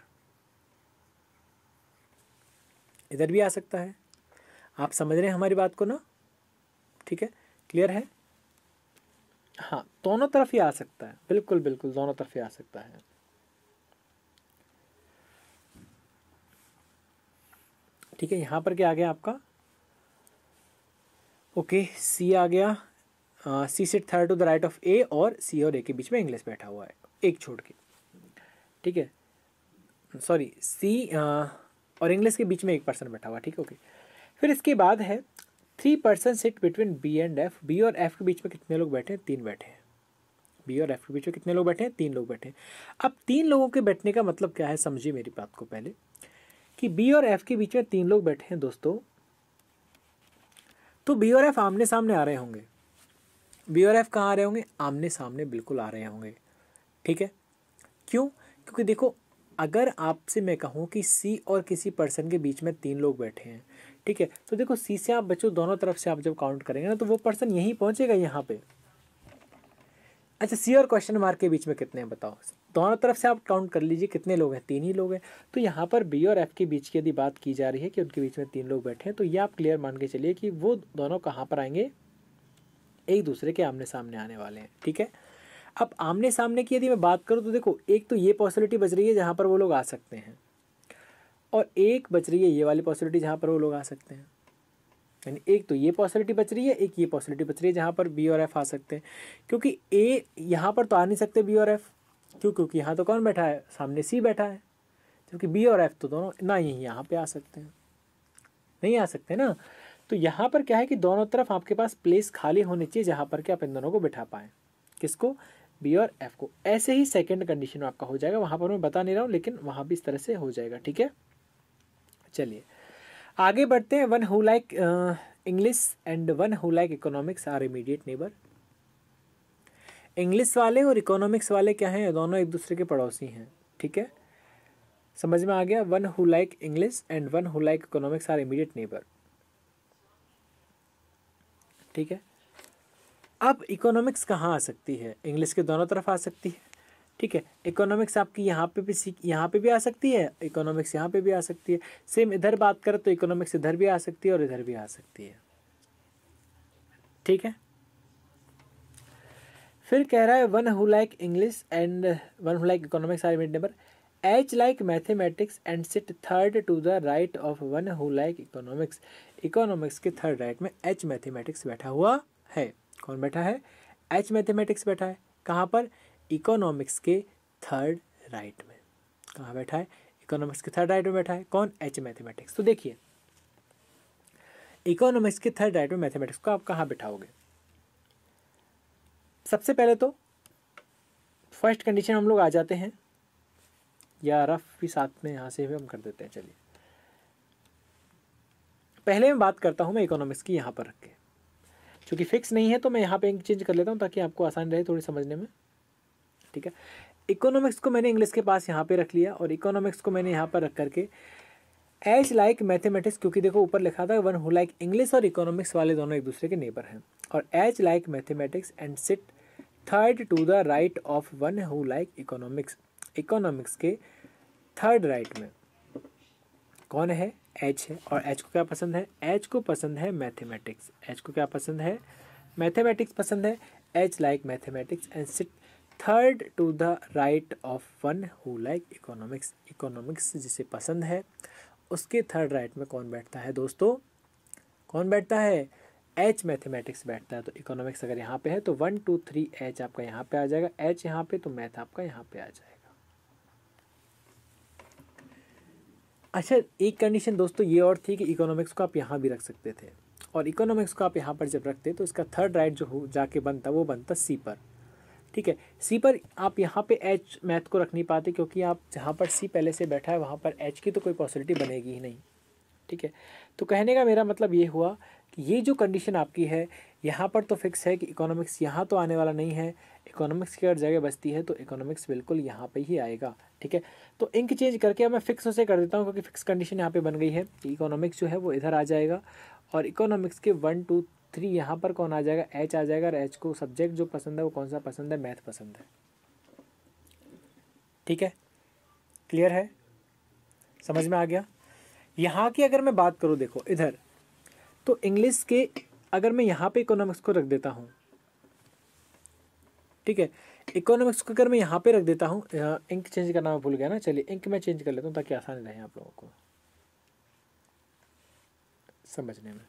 [SPEAKER 1] इधर भी आ सकता है आप समझ रहे हैं हमारी बात को ना ठीक है क्लियर है हाँ दोनों तरफ ही आ सकता है बिल्कुल बिल्कुल दोनों तरफ ही आ सकता है ठीक है यहाँ पर क्या आ गया आपका ओके सी आ गया C sit third to the right of A और सी और ए के बीच में इंग्लिश बैठा हुआ है एक छोड़ के ठीक है सॉरी सी और इंग्लिश के बीच में एक पर्सन बैठा हुआ ठीक है ओके फिर इसके बाद है three person sit between B and F B और एफ के बीच में कितने लोग बैठे हैं तीन बैठे हैं बी और एफ के बीच में कितने लोग बैठे हैं तीन लोग बैठे हैं अब तीन लोगों के बैठने का मतलब क्या है समझिए मेरी बात को पहले कि बी और एफ के बीच में तीन लोग बैठे हैं दोस्तों तो बी और एफ आमने सामने आ रहे होंगे बी और एफ कहाँ आ रहे होंगे आमने सामने बिल्कुल आ रहे होंगे ठीक है क्यों क्योंकि देखो अगर आपसे मैं कहूँ कि सी और किसी पर्सन के बीच में तीन लोग बैठे हैं ठीक है तो देखो सी से आप बच्चों दोनों तरफ से आप जब काउंट करेंगे ना तो वो पर्सन यहीं पहुँचेगा यहाँ पर अच्छा सी और क्वेश्चन मार्क के बीच में कितने हैं बताओ दोनों तरफ से आप काउंट कर लीजिए कितने लोग हैं तीन ही लोग हैं तो यहाँ पर बी और एफ के बीच की यदि बात की जा रही है कि उनके बीच में तीन लोग बैठे हैं तो ये आप क्लियर मान के चलिए कि वो दोनों कहाँ पर आएंगे एक दूसरे के आमने सामने आने वाले हैं ठीक है अब आमने सामने की यदि मैं बात करूँ तो देखो एक तो ये पॉसिबिलिटी बच रही है जहाँ पर वो लोग आ सकते हैं और एक बच रही है ये वाली पॉसिबिलिटी जहाँ पर वो लोग आ सकते हैं यानी एक तो ये पॉसिबिलिटी बच रही है एक ये पॉसिबिलिटी बच रही है जहाँ पर बी और एफ आ सकते हैं क्योंकि ए यहाँ पर तो आ नहीं सकते बी और एफ क्यों क्योंकि यहाँ तो कौन बैठा है सामने सी बैठा है जबकि बी और एफ तो दोनों ना ही यहाँ पर आ सकते हैं नहीं आ सकते ना तो यहाँ पर क्या है कि दोनों तरफ आपके पास प्लेस खाली होनी चाहिए जहाँ पर कि आप इन दोनों को बैठा पाएँ किसको बी और एफ को ऐसे ही सेकेंड कंडीशन में आपका हो जाएगा वहाँ पर मैं बता नहीं रहा हूँ लेकिन वहाँ भी इस तरह से हो जाएगा ठीक है चलिए आगे बढ़ते हैं one who like English and one who like economics are immediate neighbour English वाले और इकोनॉमिक्स वाले क्या हैं दोनों एक दूसरे के पड़ोसी हैं ठीक है समझ में आ गया one who like English and one who like economics are immediate neighbour ठीक है अब इकोनॉमिक्स कहाँ आ सकती है इंग्लिश के दोनों तरफ आ सकती है ठीक है इकोनॉमिक्स आपकी यहाँ पे भी सीख यहाँ पे भी आ सकती है इकोनॉमिक्स यहाँ पे भी आ सकती है सेम इधर बात करें तो इकोनॉमिक्स इधर भी आ सकती है और इधर भी आ सकती है ठीक है फिर कह रहा है one who like English and one who like economics are mid number H like mathematics and sit third to the right of one who like economics economics के थर्ड राइट में एच मैथमेटिक्स बैठा हुआ है कौन बैठा है H mathematics बैठा है कहाँ पर इकोनॉमिक्स के थर्ड राइट में कहाँ बैठा है इकोनॉमिक्स के थर्ड राइट में बैठा है कौन एच मैथमेटिक्स तो देखिए इकोनॉमिक्स के थर्ड राइट में मैथमेटिक्स को आप कहाँ बैठाओगे सबसे पहले तो फर्स्ट कंडीशन हम लोग आ जाते हैं या रफ भी साथ में यहाँ से भी हम कर देते हैं चलिए पहले मैं बात करता हूँ मैं इकोनॉमिक्स की यहाँ पर रख के चूँकि फिक्स नहीं है तो मैं यहाँ पे एक चेंज कर लेता हूँ ताकि आपको आसान रहे थोड़ी समझने में ठीक है इकोनॉमिक्स को मैंने इंग्लिश के पास यहाँ पे रख लिया और इकोनॉमिक्स को मैंने यहाँ पर रख करके एज लाइक मैथमेटिक्स क्योंकि देखो ऊपर लिखा था वन हु लाइक इंग्लिश और इकोनॉमिक्स वाले दोनों एक दूसरे के नेबर हैं और H like mathematics and sit third to the right of one who like economics economics के थर्ड राइट में कौन है एच है और एच को क्या पसंद है एच को पसंद है मैथमेटिक्स एच को क्या पसंद है मैथमेटिक्स पसंद है H like mathematics and sit third to the right of one who like economics economics जिसे पसंद है उसके थर्ड राइट में कौन बैठता है दोस्तों कौन बैठता है एच मैथमेटिक्स बैठता है तो इकोनॉमिक्स अगर यहाँ पे है तो वन टू थ्री एच आपका यहाँ पे आ जाएगा एच यहाँ पे तो मैथ आपका यहाँ पे आ जाएगा अच्छा एक कंडीशन दोस्तों ये और थी कि इकोनॉमिक्स को आप यहाँ भी रख सकते थे और इकोनॉमिक्स को आप यहाँ पर जब रखते तो इसका थर्ड राइट जो हो जाके बनता वो बनता सी पर ठीक है सी पर आप यहाँ पे एच मैथ को रख नहीं पाते क्योंकि आप जहाँ पर सी पहले से बैठा है वहाँ पर एच की तो कोई पॉसिबिलिटी बनेगी ही नहीं ठीक है तो कहने का मेरा मतलब ये हुआ कि ये जो कंडीशन आपकी है यहाँ पर तो फिक्स है कि इकोनॉमिक्स यहाँ तो आने वाला नहीं है इकोनॉमिक्स की अगर जगह बचती है तो इकोनॉमिक्स बिल्कुल यहाँ पे ही आएगा ठीक है तो इंक चेंज करके अब मैं फ़िक्स उसे कर देता हूँ क्योंकि फ़िक्स कंडीशन यहाँ पे बन गई है कि इकोनॉमिक्स जो है वो इधर आ जाएगा और इकोनॉमिक्स के वन टू थ्री यहाँ पर कौन आ जाएगा एच आ जाएगा और एच को सब्जेक्ट जो पसंद है वो कौन सा पसंद है मैथ पसंद है ठीक है क्लियर है समझ में आ गया यहाँ की अगर मैं बात करूँ देखो इधर तो इंग्लिश के अगर मैं यहाँ पे इकोनॉमिक्स को रख देता हूँ ठीक है इकोनॉमिक्स को अगर मैं यहाँ पे रख देता हूँ इंक चेंज करना मैं भूल गया ना चलिए इंक मैं चेंज कर लेता हूँ ताकि आसान रहे आप लोगों को समझने में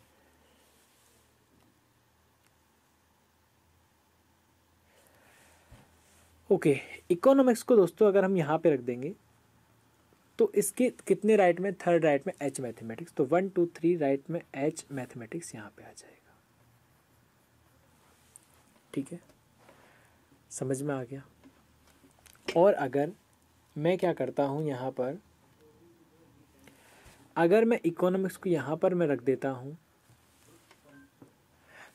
[SPEAKER 1] ओके इकोनॉमिक्स को दोस्तों अगर हम यहाँ पे रख देंगे तो इसके कितने राइट में थर्ड राइट में एच मैथमेटिक्स तो वन टू थ्री राइट में एच मैथमेटिक्स यहाँ पे आ जाएगा ठीक है समझ में आ गया और अगर मैं क्या करता हूँ यहाँ पर अगर मैं इकोनॉमिक्स को यहाँ पर मैं रख देता हूँ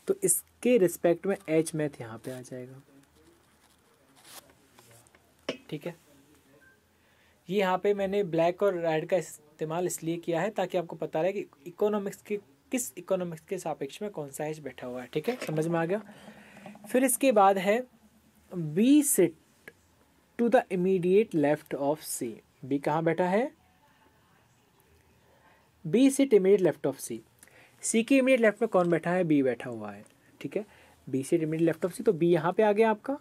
[SPEAKER 1] तो इसके रिस्पेक्ट में एच मैथ यहाँ पे आ जाएगा ठीक है ये यहाँ पे मैंने ब्लैक और रेड का इस्तेमाल इसलिए किया है ताकि आपको पता रहे कि इकोनॉमिक्स के किस इकोनॉमिक्स के सापेक्ष में कौन सा हैश बैठा हुआ है ठीक है समझ में आ गया फिर इसके बाद है B sit to the immediate left of C B कहाँ बैठा है B sit immediate left of C C के इमीडिएट लेफ्ट में कौन बैठा है बी बैठा हुआ है ठीक है B sit immediate left of C तो बी यहाँ पे आ गया आपका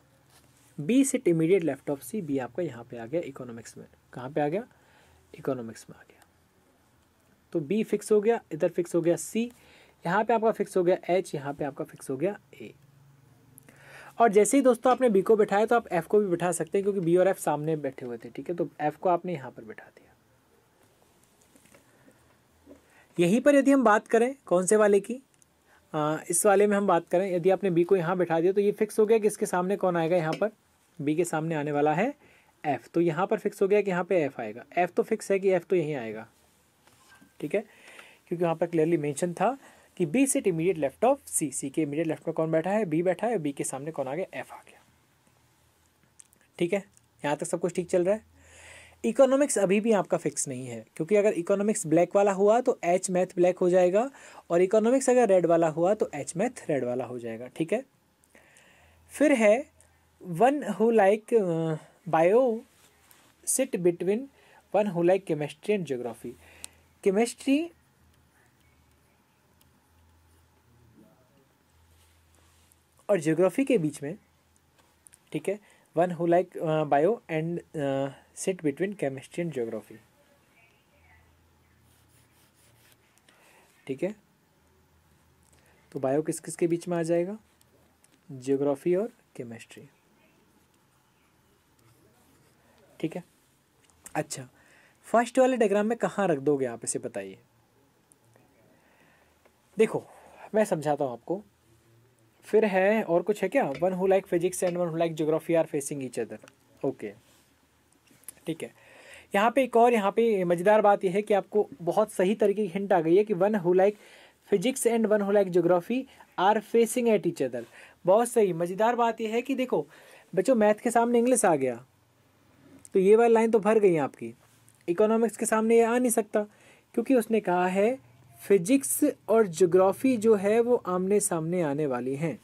[SPEAKER 1] B sit immediate left of C B आपका यहाँ पे आ गया इकोनॉमिक्स में कहाँ पे आ गया इकोनॉमिक्स में आ गया तो बी फिक्स हो गया इधर फिक्स हो गया सी यहाँ पे आपका फिक्स हो गया एच यहाँ पे आपका फिक्स हो गया ए और जैसे ही दोस्तों आपने बी को बैठाया तो आप एफ को भी बैठा सकते हैं क्योंकि बी और एफ सामने बैठे हुए थे ठीक है तो एफ को आपने यहाँ पर बैठा दिया यहीं पर यदि हम बात करें कौन से वाले की आ, इस वाले में हम बात करें यदि आपने बी को यहाँ बैठा दिया तो ये फिक्स हो गया कि इसके सामने कौन आएगा यहाँ पर बी के सामने आने वाला है एफ़ तो यहाँ पर फिक्स हो गया कि यहाँ पे एफ़ आएगा एफ़ तो फिक्स है कि एफ़ तो यहीं आएगा ठीक है क्योंकि वहाँ पर क्लियरली मेंशन था कि B set immediate left of C C के इमीडिएट लेफ्ट में कौन बैठा है बी बैठा है बी के सामने कौन आ गया एफ़ आ गया ठीक है यहाँ तक सब कुछ ठीक चल रहा है इकोनॉमिक्स अभी भी आपका फिक्स नहीं है क्योंकि अगर इकोनॉमिक्स ब्लैक वाला हुआ तो एच मैथ ब्लैक हो जाएगा और इकोनॉमिक्स अगर रेड वाला हुआ तो एच मैथ रेड वाला हो जाएगा ठीक है फिर है one who like bio sit between one who like chemistry and geography chemistry और ज्योग्राफी के बीच में ठीक है one who like bio and sit between chemistry and geography ठीक है तो बायो किस किस के बीच में आ जाएगा जियोग्राफी और केमिस्ट्री ठीक है अच्छा फर्स्ट वाले डायग्राम में कहाँ रख दोगे आप इसे बताइए देखो मैं समझाता हूँ आपको फिर है और कुछ है क्या one who like physics and one who like geography are facing each other okay ठीक है यहाँ पे एक और यहाँ पे मज़ेदार बात यह है कि आपको बहुत सही तरीके की हिंट आ गई है कि one who like physics and one who like geography are facing at each other बहुत सही मज़ेदार बात यह है कि देखो बच्चों मैथ के सामने इंग्लिश आ गया तो ये वाली लाइन तो भर गई आपकी इकोनॉमिक्स के सामने ये आ नहीं सकता क्योंकि उसने कहा है फिजिक्स और जोग्राफी जो है वो आमने सामने आने वाली हैं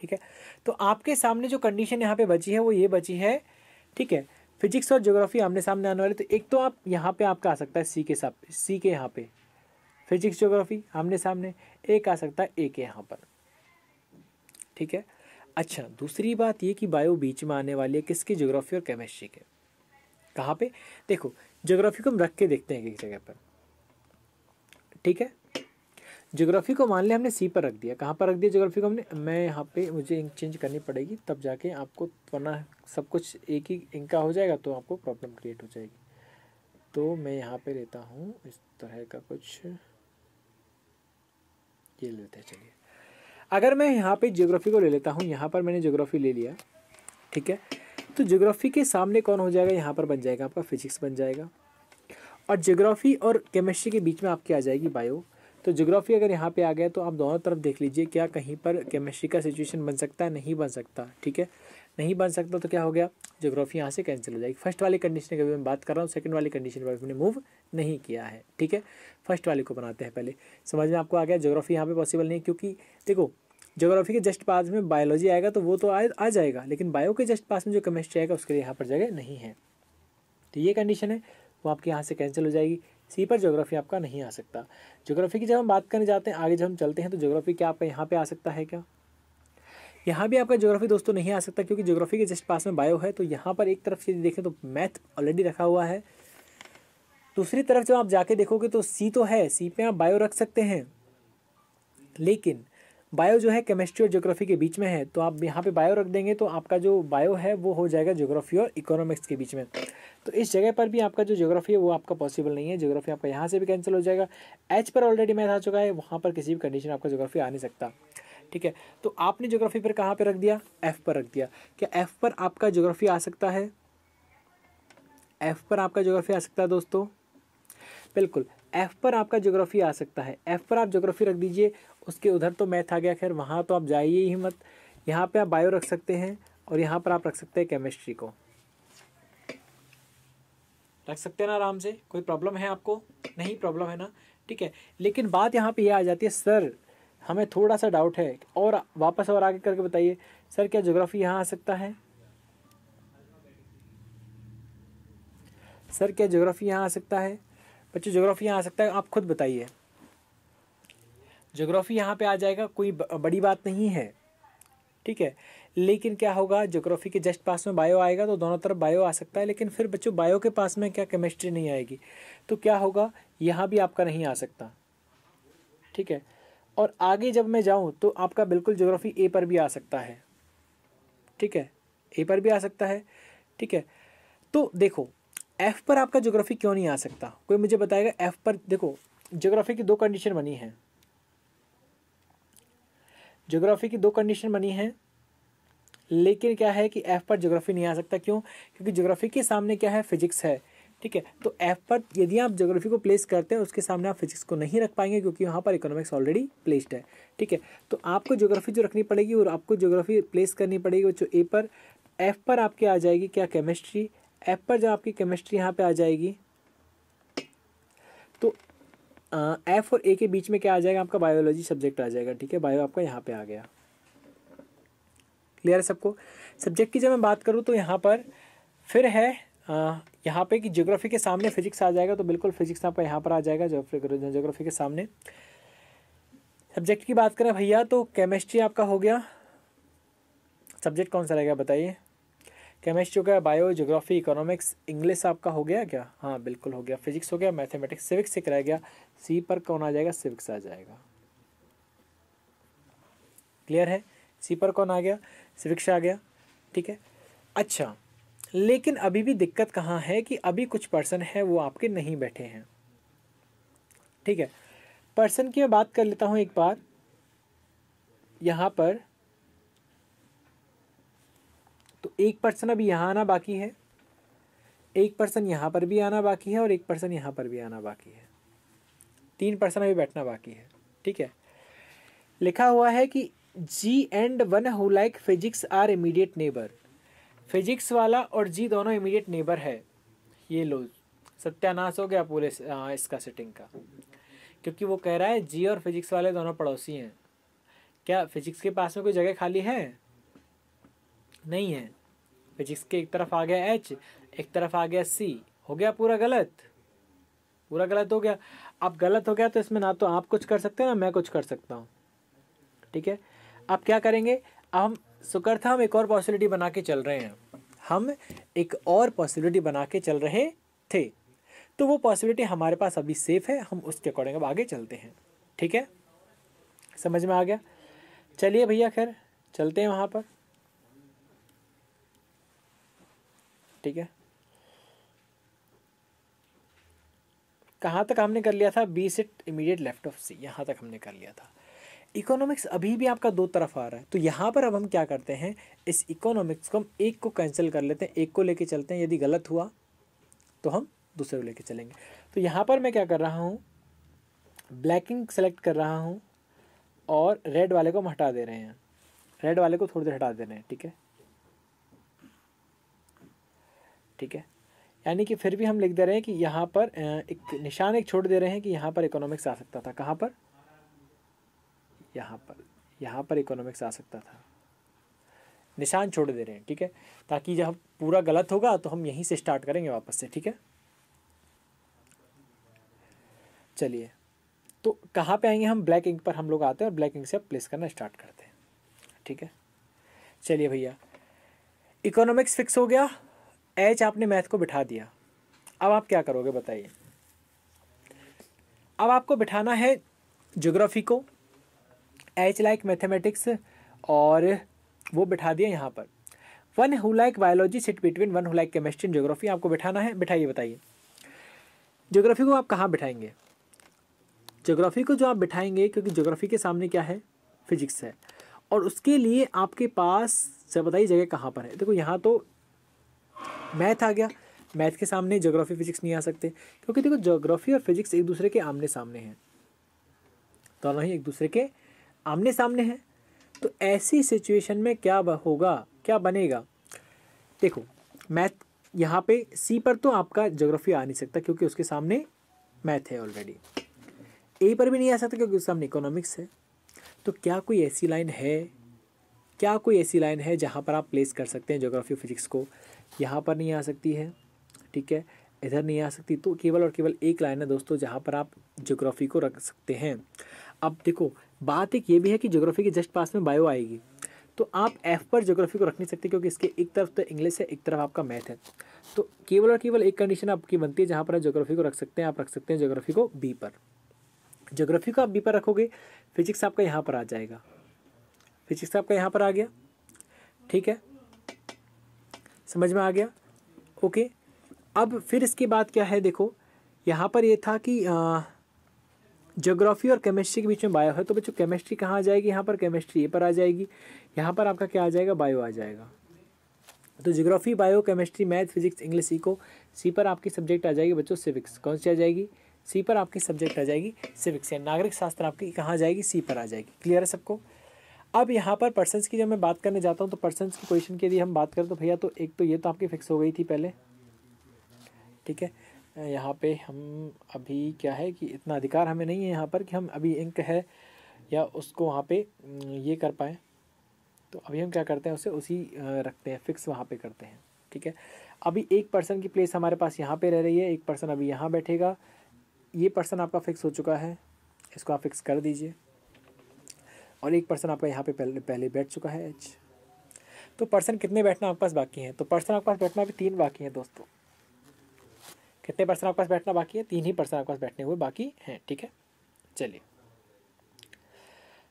[SPEAKER 1] ठीक है तो आपके सामने जो कंडीशन यहाँ पे बची है वो ये बची है ठीक है फिजिक्स और जोग्राफी आमने सामने आने वाली तो एक तो आप यहाँ पे आपका आ सकता है सी के साथ सी के यहाँ पे फिजिक्स जोग्राफी आमने सामने एक आ सकता है ए के यहाँ पर ठीक है अच्छा दूसरी बात ये कि बायो बीच में आने वाली है किसकी ज्योग्राफी और केमिस्ट्री के कहाँ पे देखो ज्योग्राफी को हम रख के देखते हैं एक जगह पर ठीक है ज्योग्राफी को मान लिया हमने सी पर रख दिया कहाँ पर रख दिया ज्योग्राफी को हमने मैं यहाँ पे मुझे इंक चेंज करनी पड़ेगी तब जाके आपको वरना सब कुछ एक ही इंक का हो जाएगा तो आपको प्रॉब्लम क्रिएट हो जाएगी तो मैं यहाँ पे लेता हूँ इस तरह का कुछ ये लेते हैं चलिए अगर मैं यहाँ पे जियोग्राफी को ले लेता हूँ यहाँ पर मैंने जियोग्राफी ले लिया ठीक है तो जियोग्राफी के सामने कौन हो जाएगा यहाँ पर बन जाएगा आपका फिजिक्स बन जाएगा और जियोग्राफी और केमिस्ट्री के बीच में आपकी आ जाएगी बायो तो जोग्राफी अगर यहाँ पे आ गया तो आप दोनों तरफ देख लीजिए क्या कहीं पर केमिस्ट्री का सिचुएशन बन सकता है नहीं बन सकता ठीक है नहीं बन सकता तो क्या हो गया जोग्राफी यहाँ से कैंसिल हो जाएगी फर्स्ट वाली कंडीशन की अभी मैं बात कर रहा हूँ सेकंड वाली कंडीशन पर हमने मूव नहीं किया है ठीक है फर्स्ट वाले को बनाते हैं पहले समझ में आपको आ गया जोग्राफी यहाँ पर पॉसिबल नहीं क्योंकि देखो जोग्राफी के जस्ट पास में बायोलॉजी आएगा तो वो तो आ, आ जाएगा लेकिन बायो के जस्ट पास में जो केमिस्ट्री आएगा उसके लिए यहाँ पर जगह नहीं है तो ये कंडीशन है वो आपके यहाँ से कैंसिल हो जाएगी सी पर जोग्राफी आपका नहीं आ सकता जोग्राफी की जब हम बात करने जाते हैं आगे जब हम चलते हैं तो जोग्राफी क्या आपका यहाँ पे आ सकता है क्या यहाँ भी आपका ज्योग्राफी दोस्तों नहीं आ सकता क्योंकि ज्योग्राफी के जस्ट पास में बायो है तो यहाँ पर एक तरफ से देखें तो मैथ ऑलरेडी रखा हुआ है दूसरी तरफ जब आप जाके देखोगे तो सी तो है सी पे आप बायो रख सकते हैं लेकिन बायो जो है केमिस्ट्री और ज्योग्राफी के बीच में है तो आप यहाँ पे बायो रख देंगे तो आपका जो बायो है वो हो जाएगा ज्योग्राफी और इकोनॉमिक्स के बीच में तो इस जगह पर भी आपका जो ज्योग्राफी है वो आपका पॉसिबल नहीं है ज्योग्राफी आपका यहाँ से भी कैंसिल हो जाएगा एच पर ऑलरेडी मैथ आ चुका है वहाँ पर किसी भी कंडीशन आपका ज्योग्राफी आ नहीं सकता ठीक है तो आपने ज्योग्राफी पर कहाँ पर रख दिया एफ़ पर रख दिया क्या एफ़ पर आपका ज्योग्राफी आ सकता है एफ़ पर आपका ज्योग्राफी आ सकता है दोस्तों बिल्कुल एफ़ पर आपका ज्योग्राफी आ सकता है एफ़ पर आप ज्योग्राफी रख दीजिए उसके उधर तो मैथ आ गया खैर वहाँ तो आप जाइए ही मत यहाँ पे आप बायो रख सकते हैं और यहाँ पर आप रख सकते हैं केमिस्ट्री को रख सकते हैं ना आराम से कोई प्रॉब्लम है आपको नहीं प्रॉब्लम है ना ठीक है लेकिन बात यहाँ पे ये यह आ जाती है सर हमें थोड़ा सा डाउट है और वापस और आगे करके बताइए सर क्या जोग्राफ़ी यहाँ आ सकता है सर क्या जोग्राफ़ी यहाँ आ सकता है बच्चों जोग्राफ़ी यहाँ आ सकता है आप खुद बताइए जोग्राफ़ी यहाँ पे आ जाएगा कोई बड़ी बात नहीं है ठीक है लेकिन क्या होगा जोग्राफ़ी के जस्ट पास में बायो आएगा तो दोनों तरफ बायो आ सकता है लेकिन फिर बच्चों बायो के पास में क्या केमिस्ट्री नहीं आएगी तो क्या होगा यहाँ भी आपका नहीं आ सकता ठीक है और आगे जब मैं जाऊँ तो आपका बिल्कुल ज्योग्राफी ए पर भी आ सकता है ठीक है ए पर भी आ सकता है ठीक है तो देखो एफ़ पर आपका ज्योग्राफी क्यों नहीं आ सकता कोई मुझे बताएगा एफ़ पर देखो ज्योग्राफी की दो कंडीशन बनी है ज्योग्राफी की दो कंडीशन बनी है लेकिन क्या है कि एफ़ पर ज्योग्राफी नहीं आ सकता क्यों क्योंकि ज्योग्राफी के सामने क्या है फिजिक्स है ठीक है तो एफ पर यदि आप ज्योग्राफी को प्लेस करते हैं उसके सामने आप फिजिक्स को नहीं रख पाएंगे क्योंकि वहाँ पर इकोनॉमिक्स ऑलरेडी प्लेस्ड है ठीक है तो आपको ज्योग्राफी जो रखनी पड़ेगी और आपको ज्योग्राफी प्लेस करनी पड़ेगी जो ए पर एफ पर आपके आ जाएगी क्या केमिस्ट्री एफ पर जब आपकी केमिस्ट्री यहाँ पर आ जाएगी तो एफ और ए के बीच में क्या आ जाएगा आपका बायोलॉजी सब्जेक्ट आ जाएगा ठीक है बायो आपका यहाँ पर आ गया क्लियर है सबको सब्जेक्ट की जब मैं बात करूँ तो यहाँ पर फिर है यहाँ पे कि ज्योग्राफी के सामने फिजिक्स आ जाएगा तो बिल्कुल फिजिक्स आपका यहाँ पर आ जाएगा ज्योग्राफी के सामने सब्जेक्ट की बात करें भैया तो केमिस्ट्री आपका हो गया सब्जेक्ट कौन सा रहेगा बताइए केमिस्ट्री हो गया बायो जोग्राफी इकोनॉमिक्स इंग्लिश आपका हो गया क्या हाँ बिल्कुल हो गया फिजिक्स हो गया मैथमेटिक्स सिविक्स से कराया गया सी पर कौन आ जाएगा सिविक्स आ जाएगा क्लियर है सी पर कौन आ गया सिविक्स आ गया ठीक है अच्छा लेकिन अभी भी दिक्कत कहाँ है कि अभी कुछ पर्सन है वो आपके नहीं बैठे हैं ठीक है पर्सन की मैं बात कर लेता हूँ एक बार यहाँ पर तो एक पर्सन अभी यहाँ आना बाकी है एक पर्सन यहाँ पर भी आना बाकी है और एक पर्सन यहाँ पर भी आना बाकी है तीन पर्सन अभी बैठना बाकी है ठीक है लिखा हुआ है कि G and one who like physics are immediate neighbour physics वाला और जी दोनों इमीडिएट नेबर है ये लो सत्यानाश हो गया पूरे इसका सेटिंग का क्योंकि वो कह रहा है जी और फिजिक्स वाले दोनों पड़ोसी हैं क्या फिजिक्स के पास में कोई जगह खाली है नहीं है फिजिक्स के एक तरफ आ गया एच एक तरफ आ गया सी हो गया पूरा गलत पूरा गलत हो गया अब गलत हो गया तो इसमें ना तो आप कुछ कर सकते हो ना मैं कुछ कर सकता हूँ ठीक है अब क्या करेंगे अब हम सुकर्था हम एक और पॉसिबिलिटी बना के चल रहे हैं हम एक और पॉसिबिलिटी बना के चल रहे थे तो वो पॉसिबिलिटी हमारे पास अभी सेफ़ है हम उसके अकॉर्डिंग अब आगे चलते हैं ठीक है समझ में आ गया चलिए भैया खैर चलते हैं वहाँ पर ठीक है कहाँ तक हमने कर लिया था B set immediate left of C यहाँ तक हमने कर लिया था इकोनॉमिक्स अभी भी आपका दो तरफ आ रहा है तो यहाँ पर अब हम क्या करते हैं इस इकोनॉमिक्स को हम एक को कैंसिल कर लेते हैं एक को लेके चलते हैं यदि गलत हुआ तो हम दूसरे को लेके चलेंगे तो यहाँ पर मैं क्या कर रहा हूँ ब्लैकिंग सेलेक्ट कर रहा हूँ और रेड वाले को हम हटा दे रहे हैं रेड वाले को थोड़ी देर हटा दे रहे हैं ठीक है ठीक है यानी कि फिर भी हम लिख दे रहे हैं कि यहाँ पर एक निशान एक छोड़ दे रहे हैं कि यहाँ पर इकोनॉमिक्स आ सकता था कहाँ पर यहाँ पर यहाँ पर इकोनॉमिक्स आ सकता था निशान छोड़ दे रहे हैं ठीक है ताकि जब पूरा गलत होगा तो हम यहीं से स्टार्ट करेंगे वापस से ठीक है चलिए तो कहाँ पे आएंगे हम ब्लैक इंक पर हम लोग आते हैं और ब्लैक इंक से प्लेस करना स्टार्ट करते हैं ठीक है चलिए भैया इकोनॉमिक्स फिक्स हो गया एच आपने मैथ को बिठा दिया अब आप क्या करोगे बताइए अब आपको बिठाना है ज्योग्राफी को एच लाइक मैथमेटिक्स और वो बिठा दिया यहाँ पर one who like biology sit between one who like chemistry and geography आपको बैठाना है बिठाइए बताइए जोग्राफी को आप कहाँ बिठाएंगे जोग्राफी को जो आप बिठाएंगे क्योंकि जोग्राफी के सामने क्या है फिजिक्स है और उसके लिए आपके पास सर बताइए जगह कहाँ पर है देखो यहाँ तो मैथ आ गया मैथ के सामने जोग्राफी फिजिक्स नहीं आ सकते क्योंकि देखो जोग्राफी और फिजिक्स एक दूसरे के आमने सामने हैं दोनों तो ही एक दूसरे के आमने सामने है तो ऐसी सिचुएशन में क्या होगा क्या बनेगा देखो मैथ यहाँ पे सी पर तो आपका जोग्राफी आ नहीं सकता क्योंकि उसके सामने मैथ है ऑलरेडी ए पर भी नहीं आ सकता क्योंकि उसके सामने इकोनॉमिक्स है तो क्या कोई ऐसी लाइन है क्या कोई ऐसी लाइन है जहाँ पर आप प्लेस कर सकते हैं जोग्राफी फिजिक्स को यहाँ पर नहीं आ सकती है ठीक है इधर नहीं आ सकती तो केवल और केवल एक लाइन है दोस्तों जहाँ पर आप जोग्राफी को रख सकते हैं अब देखो बात एक ये भी है कि जोग्राफी के जस्ट पास में बायो आएगी तो आप एफ पर ज्योग्राफी को रख नहीं सकते क्योंकि इसके एक तरफ तो इंग्लिश है एक तरफ आपका मैथ है तो केवल और केवल एक कंडीशन आपकी बनती है जहाँ पर आप ज्योग्राफी को रख सकते हैं आप रख सकते हैं ज्योग्राफी को बी पर ज्योग्राफी को आप बी पर रखोगे फिजिक्स आपका यहाँ पर आ जाएगा फिजिक्स आपका यहाँ पर आ गया ठीक है समझ में आ गया ओके अब फिर इसके बाद क्या है देखो यहाँ पर ये यह था कि आ, जोग्राफी और केमिस्ट्री के बीच में बायो है तो बच्चों केमिस्ट्री कहाँ आ जाएगी यहाँ पर केमिस्ट्री ये पर आ जाएगी यहाँ पर आपका क्या आ जाएगा बायो आ जाएगा तो geography bio chemistry math physics English को सी पर आपकी सब्जेक्ट आ जाएगी बच्चों सिविक्स कौन सी आ जाएगी सी पर आपकी सब्जेक्ट आ जाएगी सिविक्स या नागरिक शास्त्र आपकी कहाँ जाएगी सी पर आ जाएगी क्लियर है सबको अब यहाँ पर पर्सनस की जब मैं बात करने जाता हूँ तो पर्सनस की क्वेश्चन की यदि हम बात करें तो भैया तो एक तो ये तो आपकी फिक्स हो गई थी पहले ठीक है यहाँ पे हम अभी क्या है कि इतना अधिकार हमें नहीं है यहाँ पर कि हम अभी इंक है या उसको वहाँ पे ये कर पाएँ तो अभी हम क्या करते हैं उसे उसी रखते हैं फिक्स वहाँ पे करते हैं ठीक है अभी एक पर्सन की प्लेस हमारे पास यहाँ पे रह रही है एक पर्सन अभी यहाँ बैठेगा ये पर्सन आपका फ़िक्स हो चुका है इसको आप फिक्स कर दीजिए और एक पर्सन आपका यहाँ पर पहले पहले बैठ चुका है एच तो पर्सन कितने बैठना आपके पास बाकी हैं तो पर्सन आपके पास बैठना अभी तीन बाकी हैं दोस्तों कितने पर्सन आपके पास बैठना बाकी है तीन ही पर्सन आपके पास बैठने हुए बाकी हैं ठीक है चलिए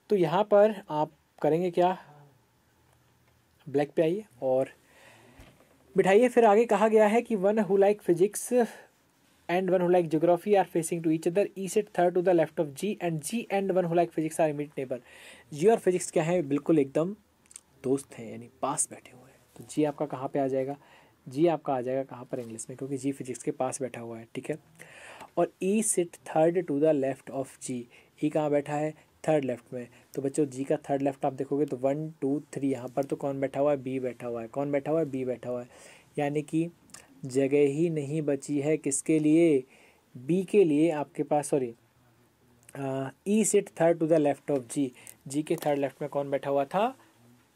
[SPEAKER 1] तो यहाँ पर आप करेंगे क्या ब्लैक पे आइए और बिठाइए फिर आगे कहा गया है कि one who like physics and one who like geography are facing to each other E set third to the left of G and G and one who like physics are immediate neighbour G और physics क्या है बिल्कुल एकदम दोस्त हैं यानी पास बैठे हुए हैं तो जी आपका कहाँ पे आ जाएगा जी आपका आ जाएगा कहाँ पर इंग्लिश में क्योंकि जी फिजिक्स के पास बैठा हुआ है ठीक है और E sit third to the left of G E कहाँ बैठा है थर्ड लेफ्ट में तो बच्चों जी का थर्ड लेफ्ट आप देखोगे तो वन टू थ्री यहाँ पर तो कौन बैठा हुआ है बी बैठा हुआ है कौन बैठा हुआ है बी बैठा हुआ है यानी कि जगह ही नहीं बची है किसके लिए बी के लिए आपके पास sorry E sit third to the left of G G के थर्ड लेफ्ट में कौन बैठा हुआ था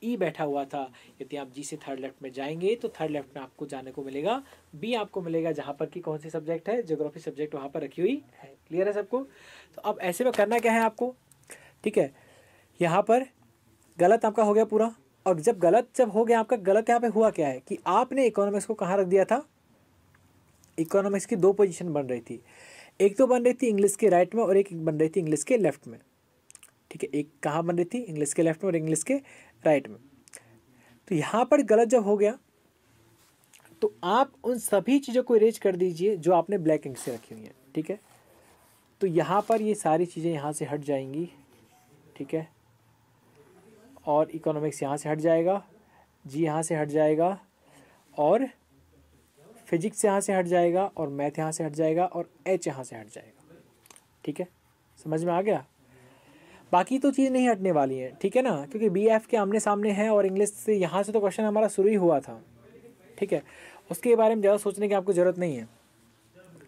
[SPEAKER 1] ई e बैठा हुआ था यदि आप जी से थर्ड लेफ्ट में जाएंगे तो थर्ड लेफ्ट में आपको जाने को मिलेगा बी आपको मिलेगा जहाँ पर कि कौन सी सब्जेक्ट है जोग्राफी सब्जेक्ट वहाँ पर रखी हुई है क्लियर है सबको तो अब ऐसे में करना क्या है आपको ठीक है यहाँ पर गलत आपका हो गया पूरा और जब गलत जब हो गया आपका गलत यहाँ पर हुआ क्या है कि आपने इकोनॉमिक्स को कहाँ रख दिया था इकोनॉमिक्स की दो पोजिशन बन रही थी एक तो बन रही थी इंग्लिश के राइट में और एक बन रही थी इंग्लिश के लेफ्ट में ठीक है एक कहाँ बन रही थी इंग्लिश के लेफ्ट में और इंग्लिश के राइट में तो यहाँ पर गलत जब हो गया तो आप उन सभी चीज़ों को इरेज कर दीजिए जो आपने ब्लैक इंक से रखी हुई हैं ठीक है तो यहाँ पर ये सारी चीज़ें यहाँ से हट जाएंगी ठीक है और इकोनॉमिक्स यहाँ से हट जाएगा जी यहाँ से हट जाएगा और फिजिक्स यहाँ से हट जाएगा और मैथ यहाँ से हट जाएगा और एच यहाँ से हट जाएगा ठीक है समझ में आ गया बाकी तो चीज़ नहीं हटने वाली है ठीक है ना क्योंकि बी एफ के आमने सामने है और इंग्लिश से यहाँ से तो क्वेश्चन हमारा शुरू ही हुआ था ठीक है उसके बारे में ज़्यादा सोचने की आपको ज़रूरत नहीं है